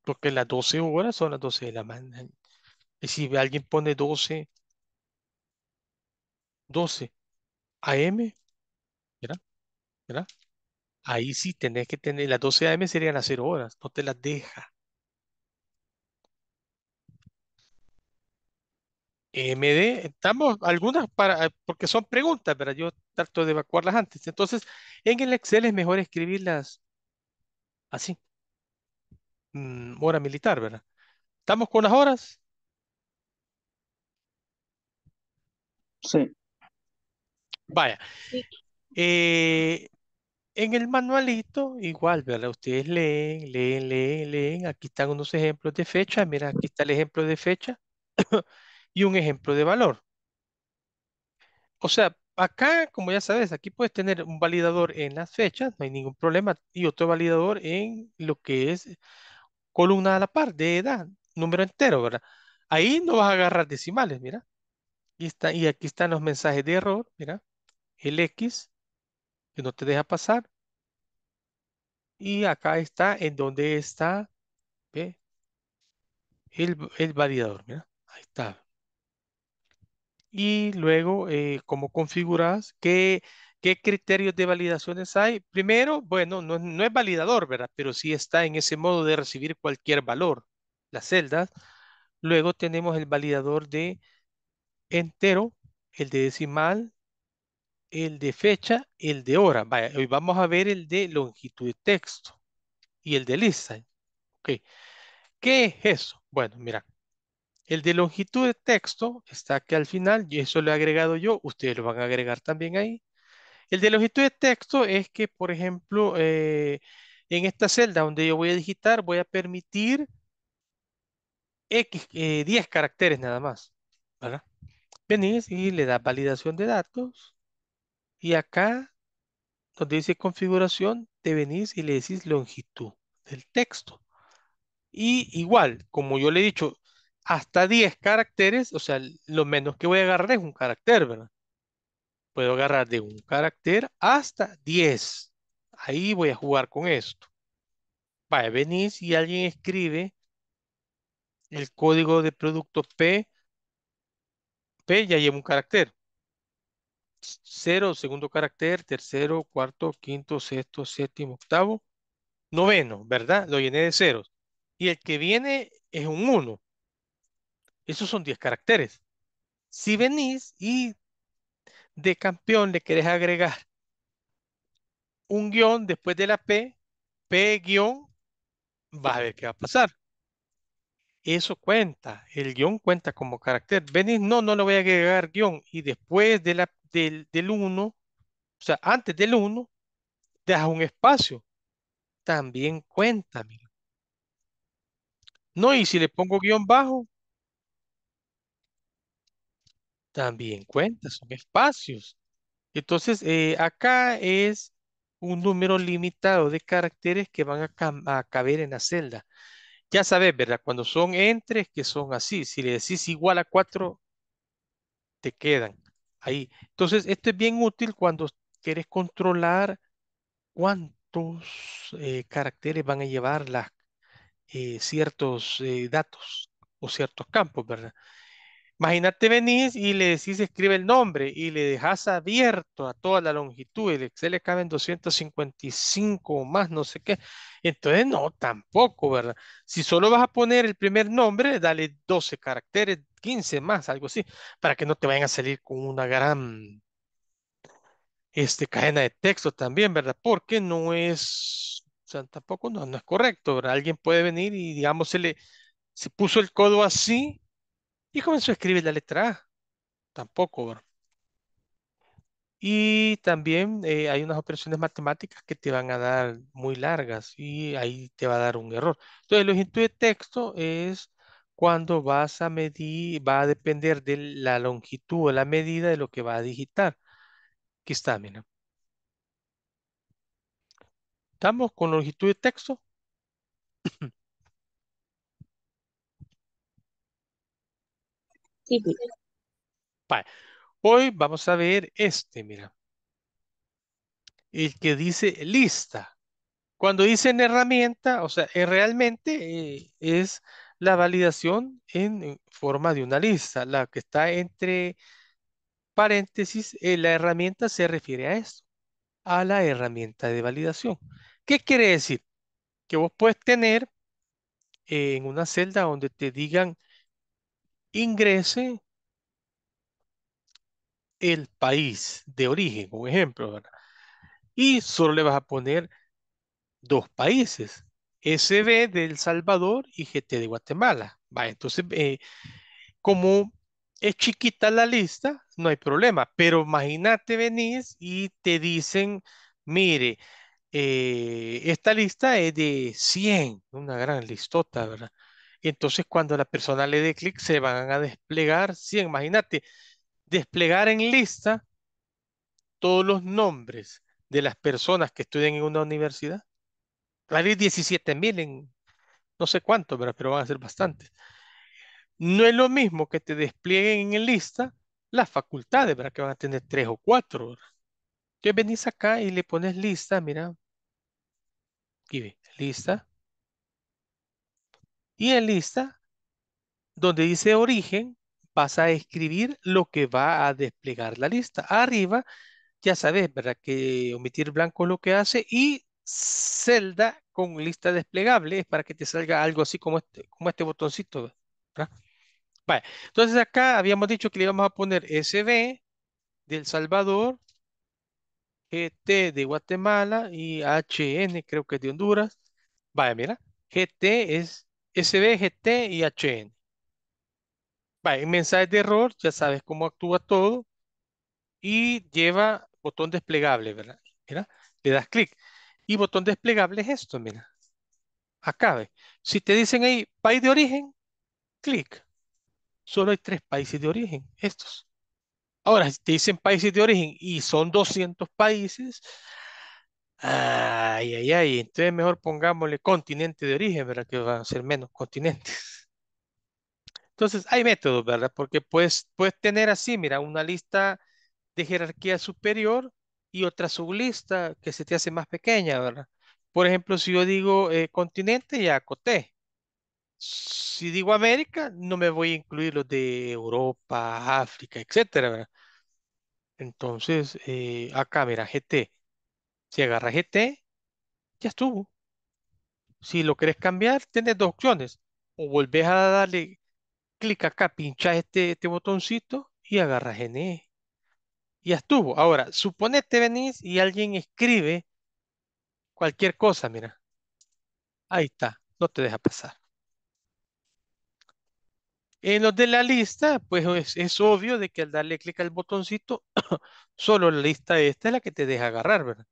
Porque las 12 horas son las 12 de la mañana. Y si alguien pone 12, 12 AM, ¿verdad? Ahí sí tenés que tener, las 12 AM serían las 0 horas, no te las deja. MD, estamos algunas para, eh, porque son preguntas, pero yo trato de evacuarlas antes. Entonces, en el Excel es mejor escribirlas así. Mm, hora militar, ¿verdad? ¿Estamos con las horas? Sí. Vaya. Eh, en el manualito, igual, ¿verdad? Ustedes leen, leen, leen, leen. Aquí están unos ejemplos de fecha. Mira, aquí está el ejemplo de fecha y un ejemplo de valor. O sea, acá, como ya sabes, aquí puedes tener un validador en las fechas, no hay ningún problema, y otro validador en lo que es columna a la par, de edad, número entero, ¿verdad? Ahí no vas a agarrar decimales, mira. Y, está, y aquí están los mensajes de error, mira. El X, que no te deja pasar. Y acá está en donde está El, validador. ahí está. Y luego, eh, ¿cómo configuras? ¿Qué, ¿Qué criterios de validaciones hay? Primero, bueno, no, no es validador, ¿verdad? Pero sí está en ese modo de recibir cualquier valor, las celdas. Luego tenemos el validador de entero, el de decimal, el de fecha, el de hora. Vaya, hoy vamos a ver el de longitud de texto y el de lista. ¿Qué es eso? Bueno, mira. El de longitud de texto está aquí al final. Y eso lo he agregado yo. Ustedes lo van a agregar también ahí. El de longitud de texto es que, por ejemplo, eh, en esta celda donde yo voy a digitar, voy a permitir X, 10 eh, caracteres nada más. ¿Verdad? Venís y le das validación de datos. Y acá donde dice configuración, te venís y le decís longitud del texto. Y igual, como yo le he dicho, hasta 10 caracteres, o sea, lo menos que voy a agarrar es un carácter, ¿verdad? Puedo agarrar de un carácter hasta 10. Ahí voy a jugar con esto. a venir y alguien escribe el código de producto P. P ya lleva un carácter cero, segundo carácter, tercero, cuarto, quinto, sexto, séptimo, octavo, noveno, ¿verdad? Lo llené de ceros. Y el que viene es un 1. Esos son 10 caracteres. Si venís y de campeón le querés agregar un guión después de la P, P guión, vas a ver qué va a pasar. Eso cuenta, el guión cuenta como carácter. Venís, no, no le voy a agregar guión. Y después de del, del 1, o sea, antes del 1, das un espacio. También cuenta, mira. No, y si le pongo guión bajo, también cuenta, son espacios. Entonces, eh, acá es un número limitado de caracteres que van a caber en la celda. Ya sabes, ¿verdad? Cuando son entres que son así, si le decís igual a cuatro, te quedan ahí. Entonces, esto es bien útil cuando quieres controlar cuántos eh, caracteres van a llevar las, eh, ciertos eh, datos o ciertos campos, ¿verdad? Imagínate venís y le decís escribe el nombre y le dejas abierto a toda la longitud. El Excel le caben 255 o más, no sé qué. Entonces, no, tampoco, ¿verdad? Si solo vas a poner el primer nombre, dale 12 caracteres, 15 más, algo así, para que no te vayan a salir con una gran este, cadena de texto también, ¿verdad? Porque no es, o sea, tampoco no, es correcto, ¿verdad? Alguien puede venir y, digamos, se le se puso el codo así y comenzó a escribir la letra A. Tampoco, Y también eh, hay unas operaciones matemáticas que te van a dar muy largas y ahí te va a dar un error. Entonces, longitud de texto es cuando vas a medir, va a depender de la longitud o la medida de lo que va a digitar. Aquí está, mira. ¿Estamos con longitud de texto? Hoy vamos a ver este, mira. El que dice lista. Cuando dicen herramienta, o sea, eh, realmente eh, es la validación en forma de una lista. La que está entre paréntesis, eh, la herramienta se refiere a esto, a la herramienta de validación. ¿Qué quiere decir? Que vos puedes tener en una celda donde te digan ingrese el país de origen, un ejemplo, ¿verdad? Y solo le vas a poner dos países, SB de El Salvador y GT de Guatemala. Va, entonces, eh, como es chiquita la lista, no hay problema, pero imagínate venís y te dicen, mire, eh, esta lista es de 100, una gran listota, ¿verdad? Y entonces cuando la persona le dé clic se van a desplegar Sí, Imagínate, desplegar en lista todos los nombres de las personas que estudian en una universidad. Va a haber 17 mil en no sé cuánto, pero van a ser bastantes. No es lo mismo que te desplieguen en lista las facultades, que van a tener tres o cuatro. venís acá y le pones lista, mira. Aquí lista. Y en lista, donde dice origen, vas a escribir lo que va a desplegar la lista. Arriba, ya sabes, ¿verdad? Que omitir blanco es lo que hace y celda con lista desplegable es para que te salga algo así como este, como este botoncito, ¿verdad? Entonces acá habíamos dicho que le íbamos a poner SB del Salvador, GT de Guatemala y HN creo que es de Honduras. Vaya, mira, GT es SB, y HN. Va, mensajes de error, ya sabes cómo actúa todo. Y lleva botón desplegable, ¿verdad? Mira, le das clic. Y botón desplegable es esto, mira. Acabe. Si te dicen ahí, país de origen, clic. Solo hay tres países de origen, estos. Ahora, si te dicen países de origen y son 200 países, Ay, ay, ay. Entonces mejor pongámosle continente de origen, ¿verdad? Que van a ser menos continentes. Entonces, hay métodos, ¿verdad? Porque puedes, puedes tener así, mira, una lista de jerarquía superior y otra sublista que se te hace más pequeña, ¿verdad? Por ejemplo, si yo digo eh, continente, ya acoté. Si digo América, no me voy a incluir los de Europa, África, etcétera, ¿verdad? Entonces, eh, acá, mira, GT. Si agarras GT, este, ya estuvo. Si lo querés cambiar, tienes dos opciones. O volvés a darle clic acá, pinchás este, este, botoncito y agarras NE. Ya estuvo. Ahora, suponete venís y alguien escribe cualquier cosa, mira. Ahí está, no te deja pasar. En los de la lista, pues es, es obvio de que al darle clic al botoncito, solo la lista esta es la que te deja agarrar, ¿verdad?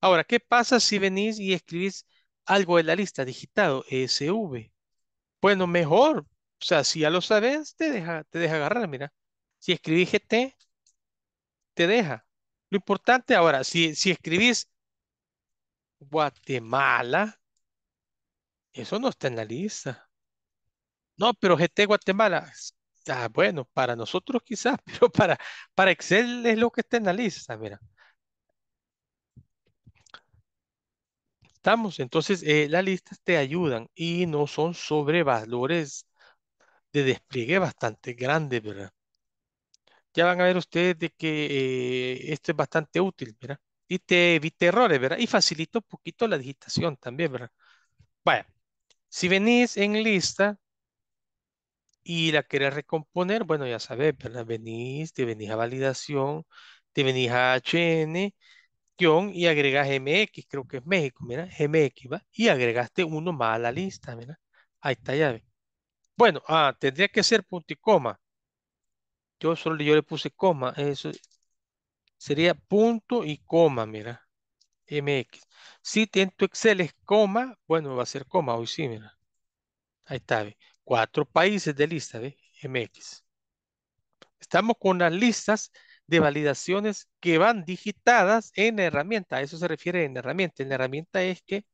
Ahora, ¿qué pasa si venís y escribís algo en la lista digitado, ESV? Bueno, mejor. O sea, si ya lo sabes, te deja, te deja agarrar, mira. Si escribís GT, te deja. Lo importante ahora, si, si escribís Guatemala, eso no está en la lista. No, pero GT Guatemala. Ah, bueno, para nosotros quizás, pero para, para Excel es lo que está en la lista, mira. Entonces, eh, las listas te ayudan y no son sobre valores de despliegue bastante grandes, ¿verdad? Ya van a ver ustedes de que eh, esto es bastante útil, ¿verdad? Y te evita errores, ¿verdad? Y facilita un poquito la digitación también, ¿verdad? Vaya, si venís en lista y la querés recomponer, bueno, ya sabes, ¿verdad? Venís, te venís a validación, te venís a HN, y agregas MX, creo que es México, mira, MX, ¿va? Y agregaste uno más a la lista, mira. Ahí está, ya Bueno, ah, tendría que ser punto y coma. Yo solo yo le puse coma, eso sería punto y coma, mira. MX. Si en tu Excel es coma, bueno, va a ser coma hoy sí, mira. Ahí está, Cuatro países de lista, ve. MX. Estamos con las listas de validaciones que van digitadas en herramienta. A eso se refiere en herramienta. En la herramienta es que,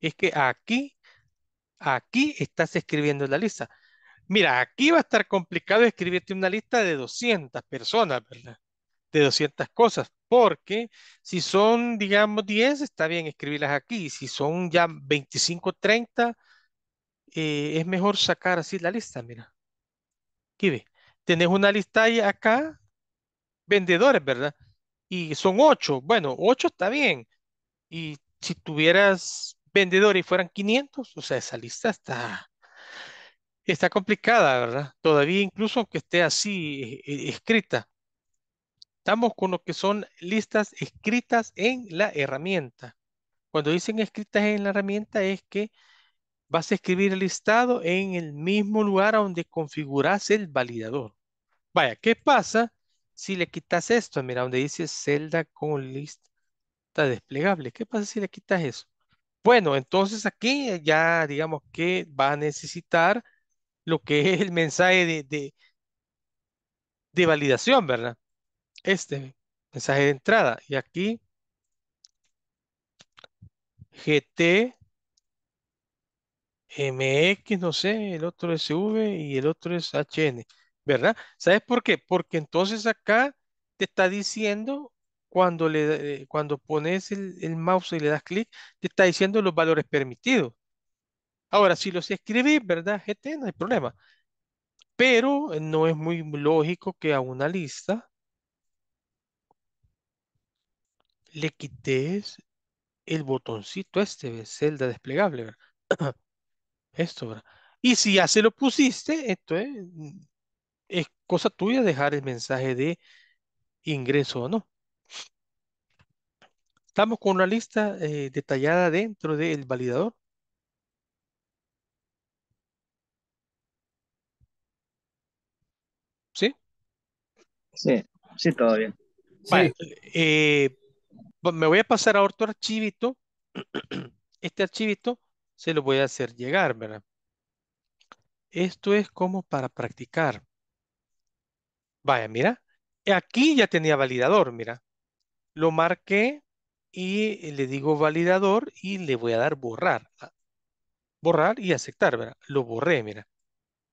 es que aquí, aquí estás escribiendo la lista. Mira, aquí va a estar complicado escribirte una lista de 200 personas, ¿verdad? De 200 cosas, porque si son, digamos, 10, está bien escribirlas aquí. Si son ya 25, 30, eh, es mejor sacar así la lista, mira. Aquí ve tenés una lista ahí acá, vendedores, ¿verdad? Y son ocho. Bueno, ocho está bien. Y si tuvieras vendedores y fueran 500, o sea, esa lista está, está complicada, ¿verdad? Todavía incluso que esté así eh, eh, escrita. Estamos con lo que son listas escritas en la herramienta. Cuando dicen escritas en la herramienta es que vas a escribir el listado en el mismo lugar donde configuras el validador. Vaya, ¿qué pasa si le quitas esto? Mira, donde dice celda con lista desplegable. ¿Qué pasa si le quitas eso? Bueno, entonces aquí ya digamos que va a necesitar lo que es el mensaje de, de, de validación, ¿verdad? Este mensaje de entrada. Y aquí GT MX, no sé, el otro es V y el otro es HN. ¿verdad? ¿Sabes por qué? Porque entonces acá te está diciendo, cuando, le, eh, cuando pones el, mouse y le das clic, te está diciendo los valores permitidos. Ahora, si los escribís, ¿verdad? GT, no hay problema. Pero eh, no es muy lógico que a una lista le quites el botoncito este de celda desplegable, ¿verdad? Esto, ¿verdad? Y si ya se lo pusiste, esto es es cosa tuya dejar el mensaje de ingreso o no. Estamos con una lista eh, detallada dentro del validador. ¿Sí? Sí, sí, todo bien. Eh, me voy a pasar a otro archivito. Este archivito se lo voy a hacer llegar, ¿verdad? Esto es como para practicar. Vaya, mira, aquí ya tenía validador, mira. Lo marqué y le digo validador y le voy a dar borrar. Ah, borrar y aceptar, ¿verdad? Lo borré, mira.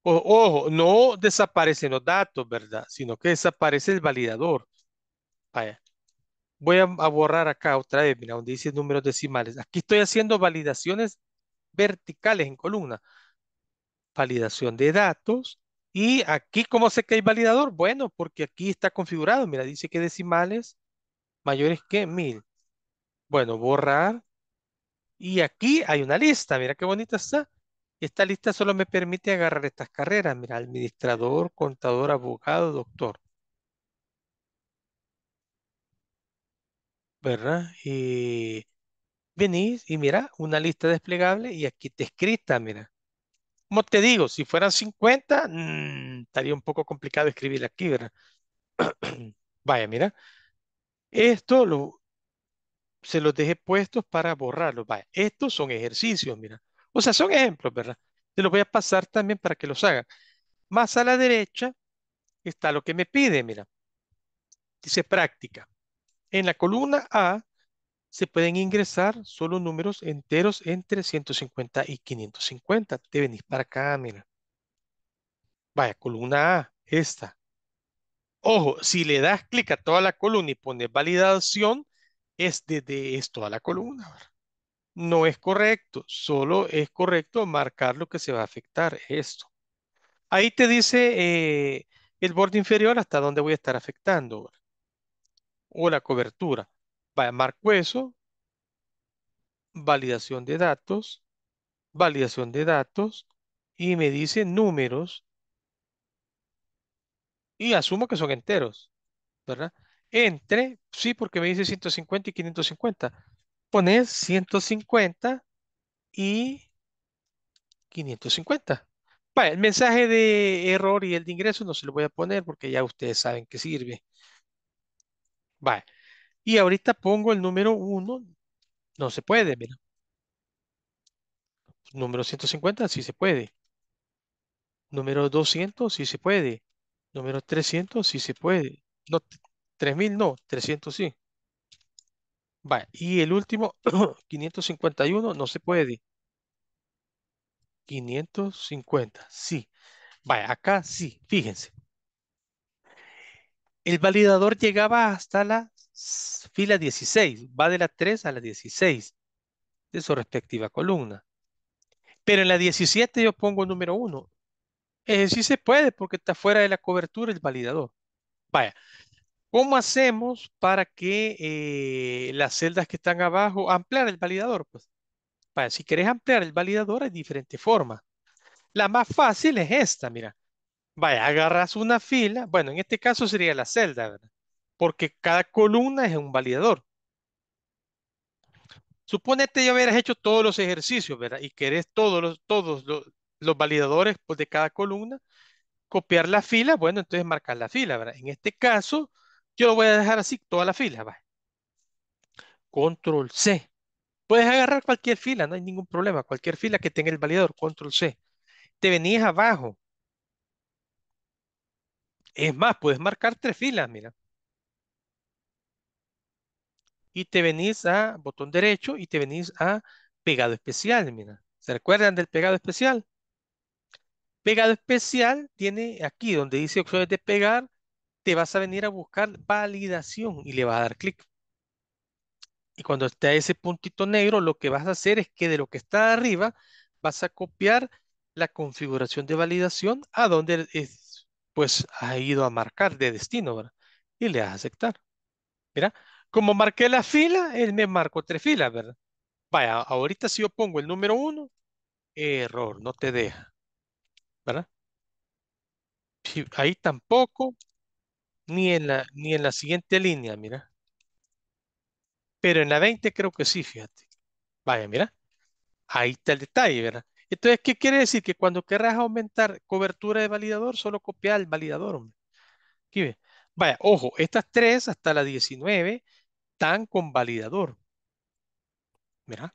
O, ojo, no desaparecen los datos, ¿verdad? Sino que desaparece el validador. Vaya. Voy a borrar acá otra vez, mira, donde dice números decimales. Aquí estoy haciendo validaciones verticales en columna. Validación de datos, y aquí, ¿cómo sé que hay validador? Bueno, porque aquí está configurado. Mira, dice que decimales mayores que mil. Bueno, borrar. Y aquí hay una lista. Mira qué bonita está. Esta lista solo me permite agarrar estas carreras. Mira, administrador, contador, abogado, doctor. ¿Verdad? Y venís y mira, una lista desplegable y aquí te escrita, mira. Como te digo, si fueran 50, mm, estaría un poco complicado escribir aquí, ¿verdad? Vaya, mira. Esto se los dejé puestos para borrarlo. Vaya, estos son ejercicios, mira. O sea, son ejemplos, ¿verdad? Te los voy a pasar también para que los hagan. Más a la derecha está lo que me pide, mira. Dice práctica. En la columna A se pueden ingresar solo números enteros entre 150 y 550. Te venís para acá, mira. Vaya, columna A, esta. Ojo, si le das clic a toda la columna y pones validación, es desde esto toda la columna. No es correcto, solo es correcto marcar lo que se va a afectar, esto. Ahí te dice eh, el borde inferior hasta dónde voy a estar afectando o la cobertura marco eso validación de datos, validación de datos, y me dice números, y asumo que son enteros, ¿verdad? Entre, sí, porque me dice 150 y 550. Pones 150 y 550. va el mensaje de error y el de ingreso no se lo voy a poner porque ya ustedes saben que sirve. Vale, y ahorita pongo el número 1, no se puede, mira. Número 150, sí se puede. Número 200, sí se puede. Número 300, sí se puede. No, 3000 no, 300 sí. y el último, 551, no se puede. 550, sí. Vaya, acá sí, fíjense. El validador llegaba hasta la fila 16, va de la 3 a la 16 de su respectiva columna. Pero en la 17 yo pongo número 1. si se puede porque está fuera de la cobertura el validador. Vaya, ¿cómo hacemos para que eh, las celdas que están abajo ampliar el validador? Pues, si querés ampliar el validador hay diferentes formas. La más fácil es esta, mira. Vaya, agarras una fila, bueno, en este caso sería la celda, ¿verdad? porque cada columna es un validador. Suponete ya hubieras hecho todos los ejercicios, ¿verdad? Y querés todos los, todos los, validadores pues, de cada columna, copiar la fila, bueno, entonces marcar la fila, ¿verdad? En este caso, yo lo voy a dejar así, toda la fila, ¿va? Control C. Puedes agarrar cualquier fila, no hay ningún problema, cualquier fila que tenga el validador, control C. Te venías abajo. Es más, puedes marcar tres filas, mira y te venís a botón derecho y te venís a pegado especial, mira. ¿Se recuerdan del pegado especial? Pegado especial tiene aquí donde dice opciones de pegar, te vas a venir a buscar validación y le vas a dar clic. Y cuando está ese puntito negro, lo que vas a hacer es que de lo que está arriba, vas a copiar la configuración de validación a donde pues ha ido a marcar de destino, Y le das a aceptar. Mira, como marqué la fila, él me marcó tres filas, ¿verdad? Vaya, ahorita si yo pongo el número uno, error, no te deja, ¿verdad? Ahí tampoco, ni en la, ni en la siguiente línea, mira. Pero en la 20 creo que sí, fíjate. Vaya, mira. Ahí está el detalle, ¿verdad? Entonces, ¿qué quiere decir? Que cuando querrás aumentar cobertura de validador, solo copia el validador, ve. Vaya, ojo, estas tres hasta la 19 tan validador. Mira,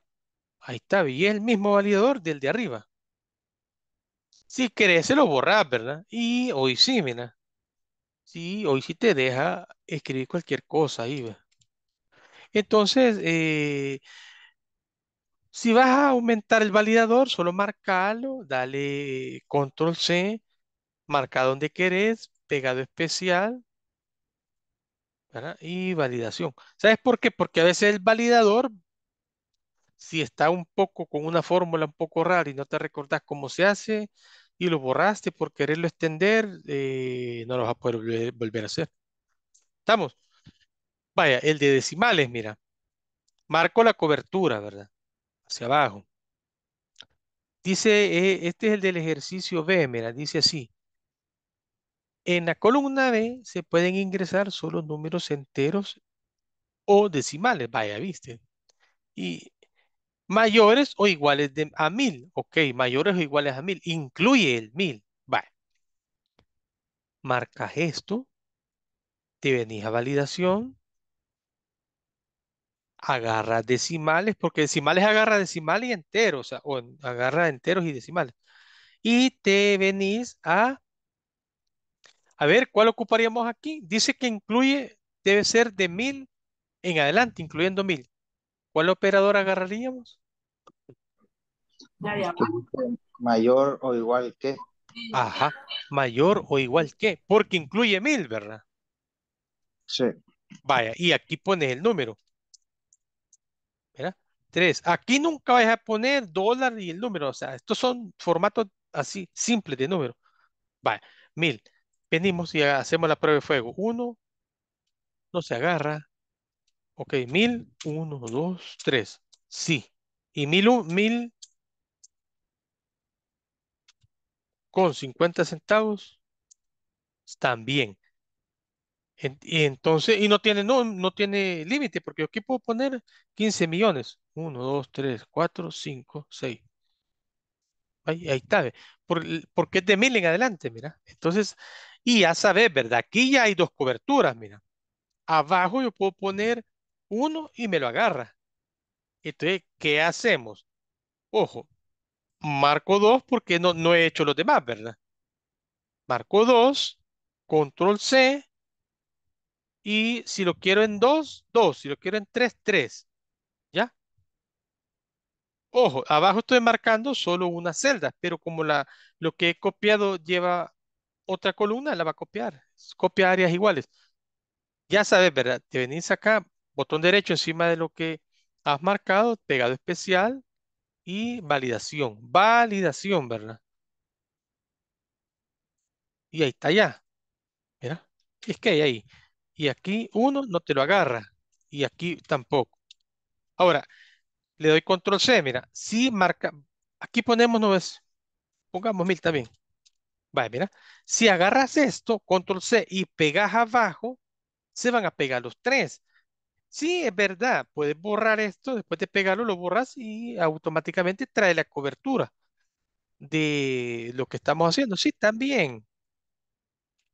ahí está, y el mismo validador del de arriba. Si querés, se lo borras ¿verdad? Y hoy sí, mira. Sí, hoy sí te deja escribir cualquier cosa ahí, Entonces, eh, si vas a aumentar el validador, solo marcalo, dale control C, marca donde querés, pegado especial, ¿verdad? Y validación. ¿Sabes por qué? Porque a veces el validador, si está un poco con una fórmula un poco rara y no te recordás cómo se hace y lo borraste por quererlo extender, eh, no lo vas a poder volver, a hacer. ¿Estamos? Vaya, el de decimales, mira. Marco la cobertura, ¿verdad? Hacia abajo. Dice, eh, este es el del ejercicio B, mira, dice así. En la columna B se pueden ingresar solo números enteros o decimales, vaya, viste. Y mayores o iguales de, a mil. Ok, mayores o iguales a mil. Incluye el mil. Vaya. Marcas esto. Te venís a validación. Agarra decimales, porque decimales agarra decimales y enteros, o sea, agarra enteros y decimales. Y te venís a a ver, ¿cuál ocuparíamos aquí? Dice que incluye, debe ser de mil en adelante, incluyendo mil. ¿Cuál operador agarraríamos? Este, mayor o igual que. Ajá, mayor o igual que, porque incluye mil, ¿verdad? Sí. Vaya, y aquí pones el número. ¿Verdad? 3. Aquí nunca vas a poner dólar y el número. O sea, estos son formatos así, simples de número. Vaya, mil. Venimos y hacemos la prueba de fuego. Uno, no se agarra. Ok, mil, uno, dos, tres, Sí. Y mil, mil con cincuenta centavos también. bien. y entonces, y no tiene, no, no tiene límite, porque aquí puedo poner 15 millones. Uno, dos, tres, cuatro, cinco, seis. Ahí, ahí está. porque es de mil en adelante, mira. Entonces, y ya saber, ¿verdad? Aquí ya hay dos coberturas, mira. Abajo yo puedo poner uno y me lo agarra. Entonces, ¿qué hacemos? Ojo, marco dos porque no, no he hecho los demás, ¿verdad? Marco dos, control C, y si lo quiero en dos, dos. si lo quiero en tres, tres. ¿ya? Ojo, abajo estoy marcando solo una celda, pero como la, lo que he copiado lleva otra columna la va a copiar. Copia áreas iguales. Ya sabes, ¿verdad? Te venís acá, botón derecho encima de lo que has marcado, pegado especial y validación. Validación, ¿verdad? Y ahí está ya. Mira, es que hay ahí. Y aquí uno no te lo agarra. Y aquí tampoco. Ahora, le doy control C, mira. si marca. Aquí ponemos, no es. Pongamos mil también. Vaya, mira, si agarras esto, control C y pegas abajo, se van a pegar los tres. Sí, es verdad, puedes borrar esto, después de pegarlo lo borras y automáticamente trae la cobertura de lo que estamos haciendo. Sí, también.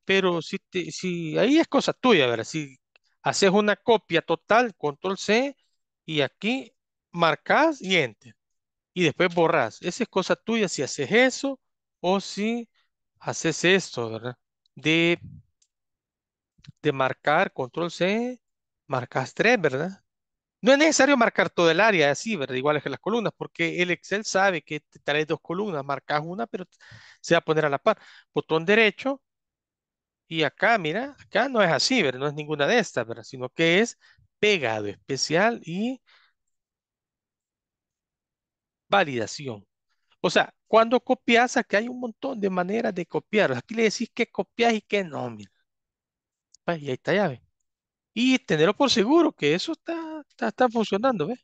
Pero si, si ahí es cosa tuya, ¿verdad? Si haces una copia total, control C, y aquí marcas y enter. Y después borras. Esa es cosa tuya si haces eso o si haces esto, ¿verdad? De, de marcar control C, marcas tres, ¿verdad? No es necesario marcar todo el área así, ¿verdad? Igual que las columnas, porque el Excel sabe que traes dos columnas, marcas una, pero se va a poner a la par. Botón derecho y acá, mira, acá no es así, ¿verdad? No es ninguna de estas, ¿verdad? Sino que es pegado especial y validación. O sea, cuando copias, aquí hay un montón de maneras de copiar. Aquí le decís que copias y que no, mira. Pues, y ahí está llave. Y tenerlo por seguro que eso está, está, funcionando, ¿ves?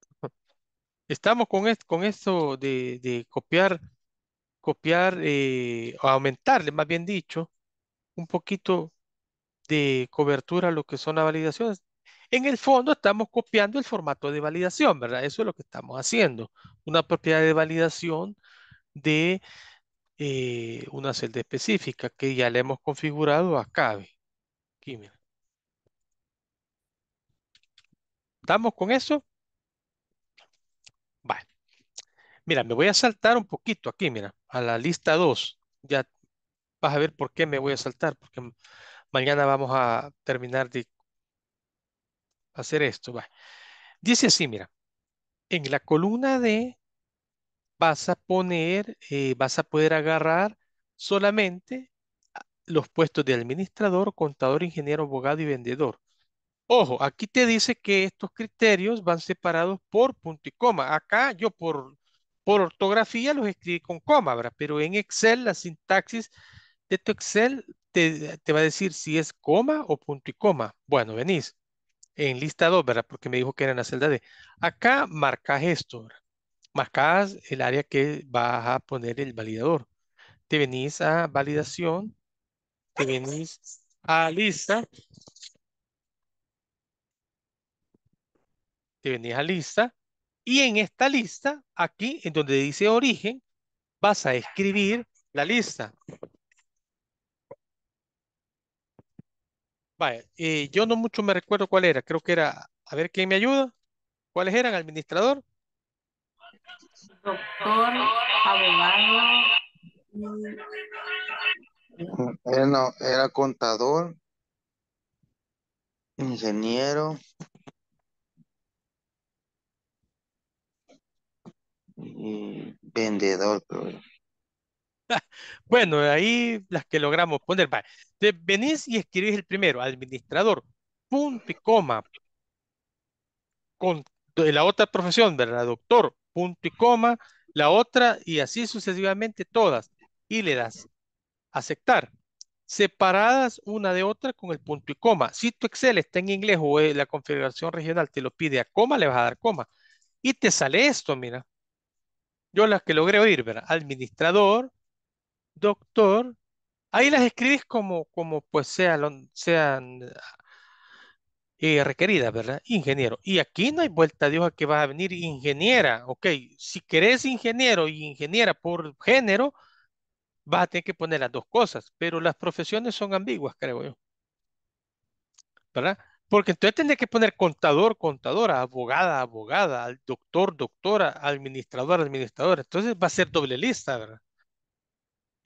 Estamos con, esto, con de, copiar, copiar eh, o aumentarle, más bien dicho, un poquito de cobertura a lo que son las validaciones en el fondo estamos copiando el formato de validación, ¿verdad? Eso es lo que estamos haciendo. Una propiedad de validación de eh, una celda específica que ya le hemos configurado acá. Aquí, mira. ¿Estamos con eso? Vale. Mira, me voy a saltar un poquito aquí, mira, a la lista 2. Ya vas a ver por qué me voy a saltar, porque mañana vamos a terminar de hacer esto. Va. Dice así, mira, en la columna D vas a poner, eh, vas a poder agarrar solamente los puestos de administrador, contador, ingeniero, abogado y vendedor. Ojo, aquí te dice que estos criterios van separados por punto y coma. Acá yo por, por ortografía los escribí con coma, ¿verdad? Pero en Excel, la sintaxis de tu Excel te, te, va a decir si es coma o punto y coma. Bueno, venís en lista 2, ¿verdad? Porque me dijo que era en la celda D. Acá marca esto, ¿verdad? Marcas el área que vas a poner el validador. Te venís a validación, te venís a lista, te venís a lista, y en esta lista, aquí, en donde dice origen, vas a escribir la lista. Vaya, eh, yo no mucho me recuerdo cuál era, creo que era, a ver quién me ayuda, ¿cuáles eran? Administrador. Doctor, abogado. no, era contador, ingeniero. vendedor, Bueno, ahí las que logramos poner. Vale venís y escribís el primero, administrador, punto y coma. Con la otra profesión, ¿verdad? Doctor, punto y coma. La otra y así sucesivamente todas. Y le das aceptar. Separadas una de otra con el punto y coma. Si tu Excel está en inglés o la configuración regional te lo pide a coma, le vas a dar coma. Y te sale esto, mira. Yo las que logré oír, ¿verdad? Administrador, doctor, Ahí las escribís como, como pues sean, sean eh, requeridas, ¿verdad? Ingeniero. Y aquí no hay vuelta de hoja que va a venir ingeniera. Ok, si querés ingeniero y ingeniera por género, vas a tener que poner las dos cosas, pero las profesiones son ambiguas, creo yo. ¿Verdad? Porque entonces tendría que poner contador, contadora, abogada, abogada, doctor, doctora, administrador, administrador. Entonces va a ser doble lista, ¿verdad?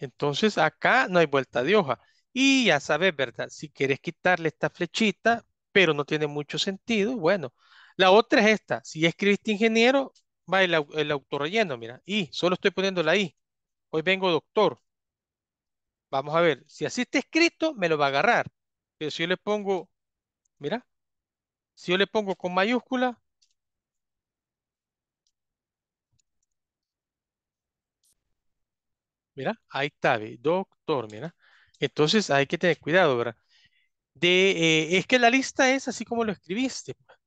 Entonces acá no hay vuelta de hoja. Y ya sabes, ¿verdad? Si quieres quitarle esta flechita, pero no tiene mucho sentido, bueno. La otra es esta. Si ya escribiste ingeniero, va el, el autorrelleno, mira. Y solo estoy poniendo la I. Hoy vengo doctor. Vamos a ver. Si así está escrito, me lo va a agarrar. Pero si yo le pongo, mira, si yo le pongo con mayúscula, Mira, ahí está, doctor, mira. Entonces hay que tener cuidado, ¿verdad? De, eh, es que la lista es así como lo escribiste. Pues.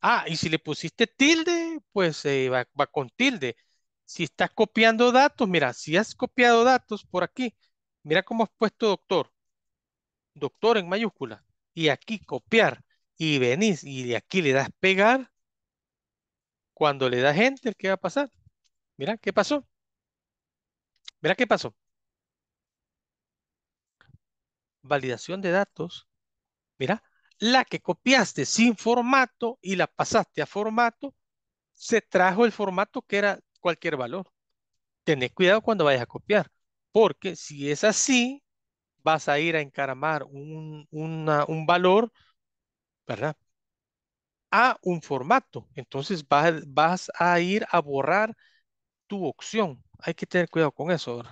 Ah, y si le pusiste tilde, pues eh, va, va, con tilde. Si estás copiando datos, mira, si has copiado datos por aquí, mira cómo has puesto doctor. Doctor en mayúscula. Y aquí copiar. Y venís y de aquí le das pegar. Cuando le das enter, ¿qué va a pasar? Mira, ¿qué pasó? Verá qué pasó. Validación de datos. Mira, la que copiaste sin formato y la pasaste a formato, se trajo el formato que era cualquier valor. tené cuidado cuando vayas a copiar, porque si es así, vas a ir a encaramar un, valor, ¿verdad? A un formato. Entonces vas, vas a ir a borrar tu opción hay que tener cuidado con eso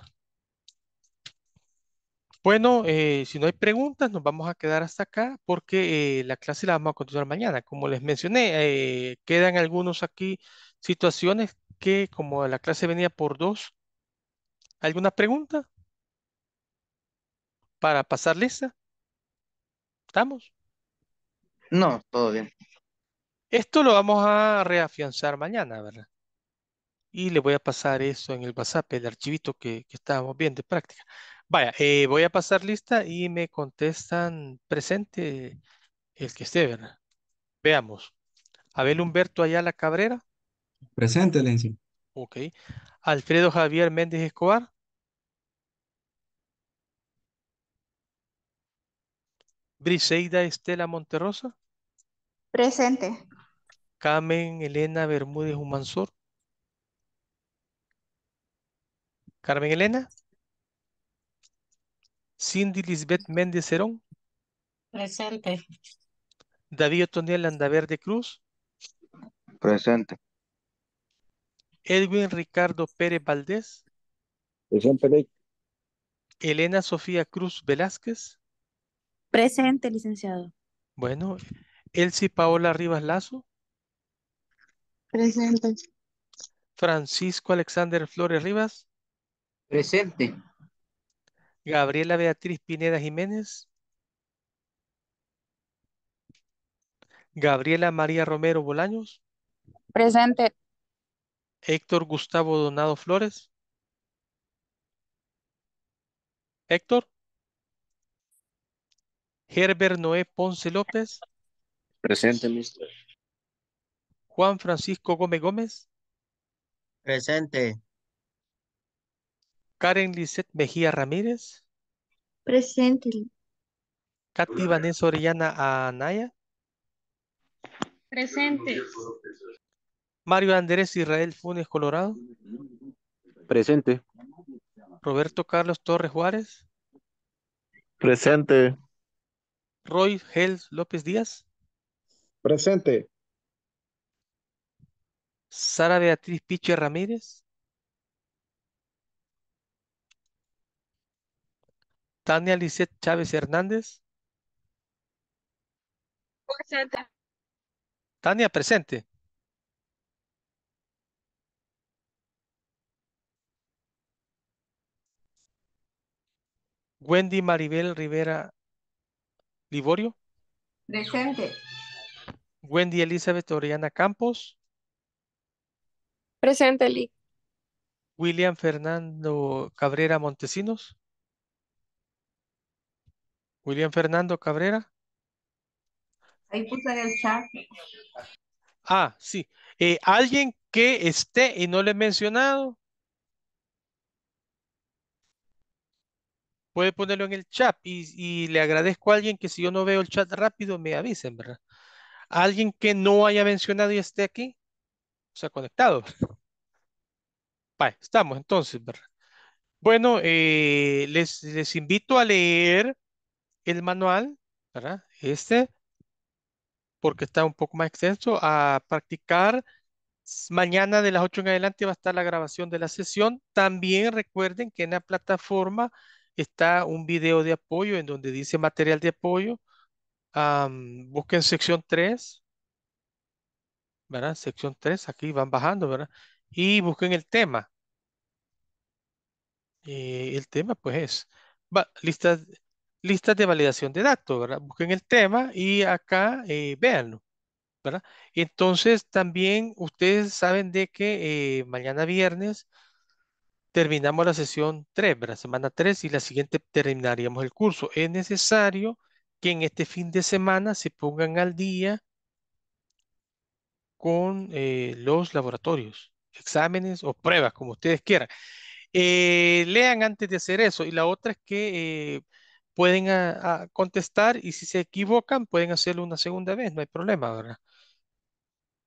Bueno, eh, si no hay preguntas, nos vamos a quedar hasta acá porque eh, la clase la vamos a continuar mañana. Como les mencioné, eh, quedan algunos aquí situaciones que como la clase venía por dos, ¿alguna pregunta para pasar lista? ¿Estamos? No, todo bien. Esto lo vamos a reafianzar mañana, ¿verdad? y le voy a pasar eso en el WhatsApp, el archivito que, estábamos viendo de práctica. Vaya, eh, voy a pasar lista y me contestan presente el que esté, ¿verdad? Veamos. Abel Humberto Ayala Cabrera. Presente, Lenzi. Ok. Alfredo Javier Méndez Escobar. Briseida Estela Monterrosa. Presente. Carmen Elena Bermúdez Humansor. Carmen Elena. Cindy Lisbeth Méndez Cerón. Presente. David Otoniel Andaverde Cruz. Presente. Edwin Ricardo Pérez Valdés. Presente. Elena Sofía Cruz Velázquez. Presente, licenciado. Bueno, Elsie Paola Rivas Lazo. Presente. Francisco Alexander Flores Rivas. Presente. Gabriela Beatriz Pineda Jiménez. Gabriela María Romero Bolaños. Presente. Héctor Gustavo Donado Flores. Héctor. Herbert Noé Ponce López. Presente, mister. Juan Francisco Gómez Gómez. Presente. Karen Lisset Mejía Ramírez. Presente. Katy Vanessa Orellana Anaya. Presente. Mario Andrés Israel Funes Colorado. Presente. Roberto Carlos Torres Juárez. Presente. Roy Hels López Díaz. Presente. Sara Beatriz Piche Ramírez. Tania Lisset Chávez Hernández. Presente. Tania, presente. Wendy Maribel Rivera Liborio. Presente. Wendy Elizabeth Oriana Campos. Presente, Lee. William Fernando Cabrera Montesinos. William Fernando Cabrera. Ahí puse en el chat. Ah, sí. Eh, ¿Alguien que esté y no le he mencionado? Puede ponerlo en el chat y, le agradezco a alguien que si yo no veo el chat rápido me avisen, ¿verdad? ¿Alguien que no haya mencionado y esté aquí? O sea, conectado. estamos entonces, ¿verdad? Bueno, eh, les invito a leer el manual, ¿verdad? Este, porque está un poco más extenso, a practicar. Mañana de las 8 en adelante va a estar la grabación de la sesión. También recuerden que en la plataforma está un video de apoyo en donde dice material de apoyo. busquen sección 3, ¿verdad? Sección 3, aquí van bajando, ¿verdad? Y busquen el tema. Eh, el tema pues es va, listas de validación de datos, ¿verdad? Busquen el tema y acá eh, véanlo, ¿verdad? Entonces también ustedes saben de que eh, mañana viernes terminamos la sesión 3, ¿verdad? Semana 3 y la siguiente terminaríamos el curso. Es necesario que en este fin de semana se pongan al día con eh, los laboratorios, exámenes o pruebas, como ustedes quieran. lean antes de hacer eso. Y la otra es que pueden ah, ah, contestar y si se equivocan pueden hacerlo una segunda vez, no hay problema, ¿verdad?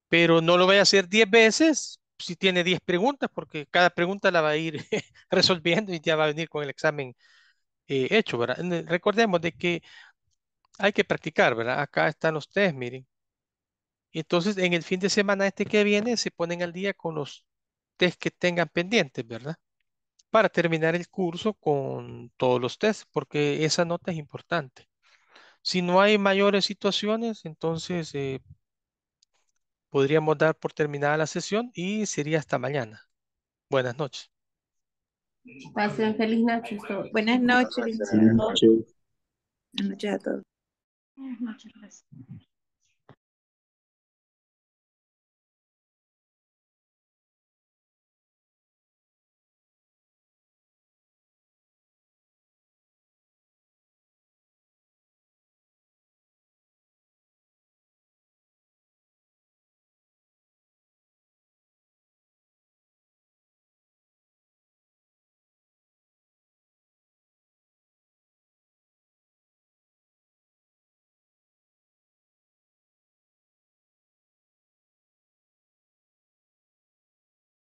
Pero no lo vaya a hacer 10 veces si tiene 10 preguntas, porque cada pregunta la va a ir resolviendo y ya va a venir con el examen eh, hecho, ¿verdad? Recordemos de que hay que practicar, ¿verdad? Acá están los test, miren. Entonces, en el fin de semana este que viene, se ponen al día con los test que tengan pendientes, ¿verdad? para terminar el curso con todos los test, porque esa nota es importante. Si no hay mayores situaciones, entonces eh, podríamos dar por terminada la sesión y sería hasta mañana. Buenas noches. Pasen feliz noche. Buenas noches. Buenas noches. Buenas noches a todos. Buenas noches.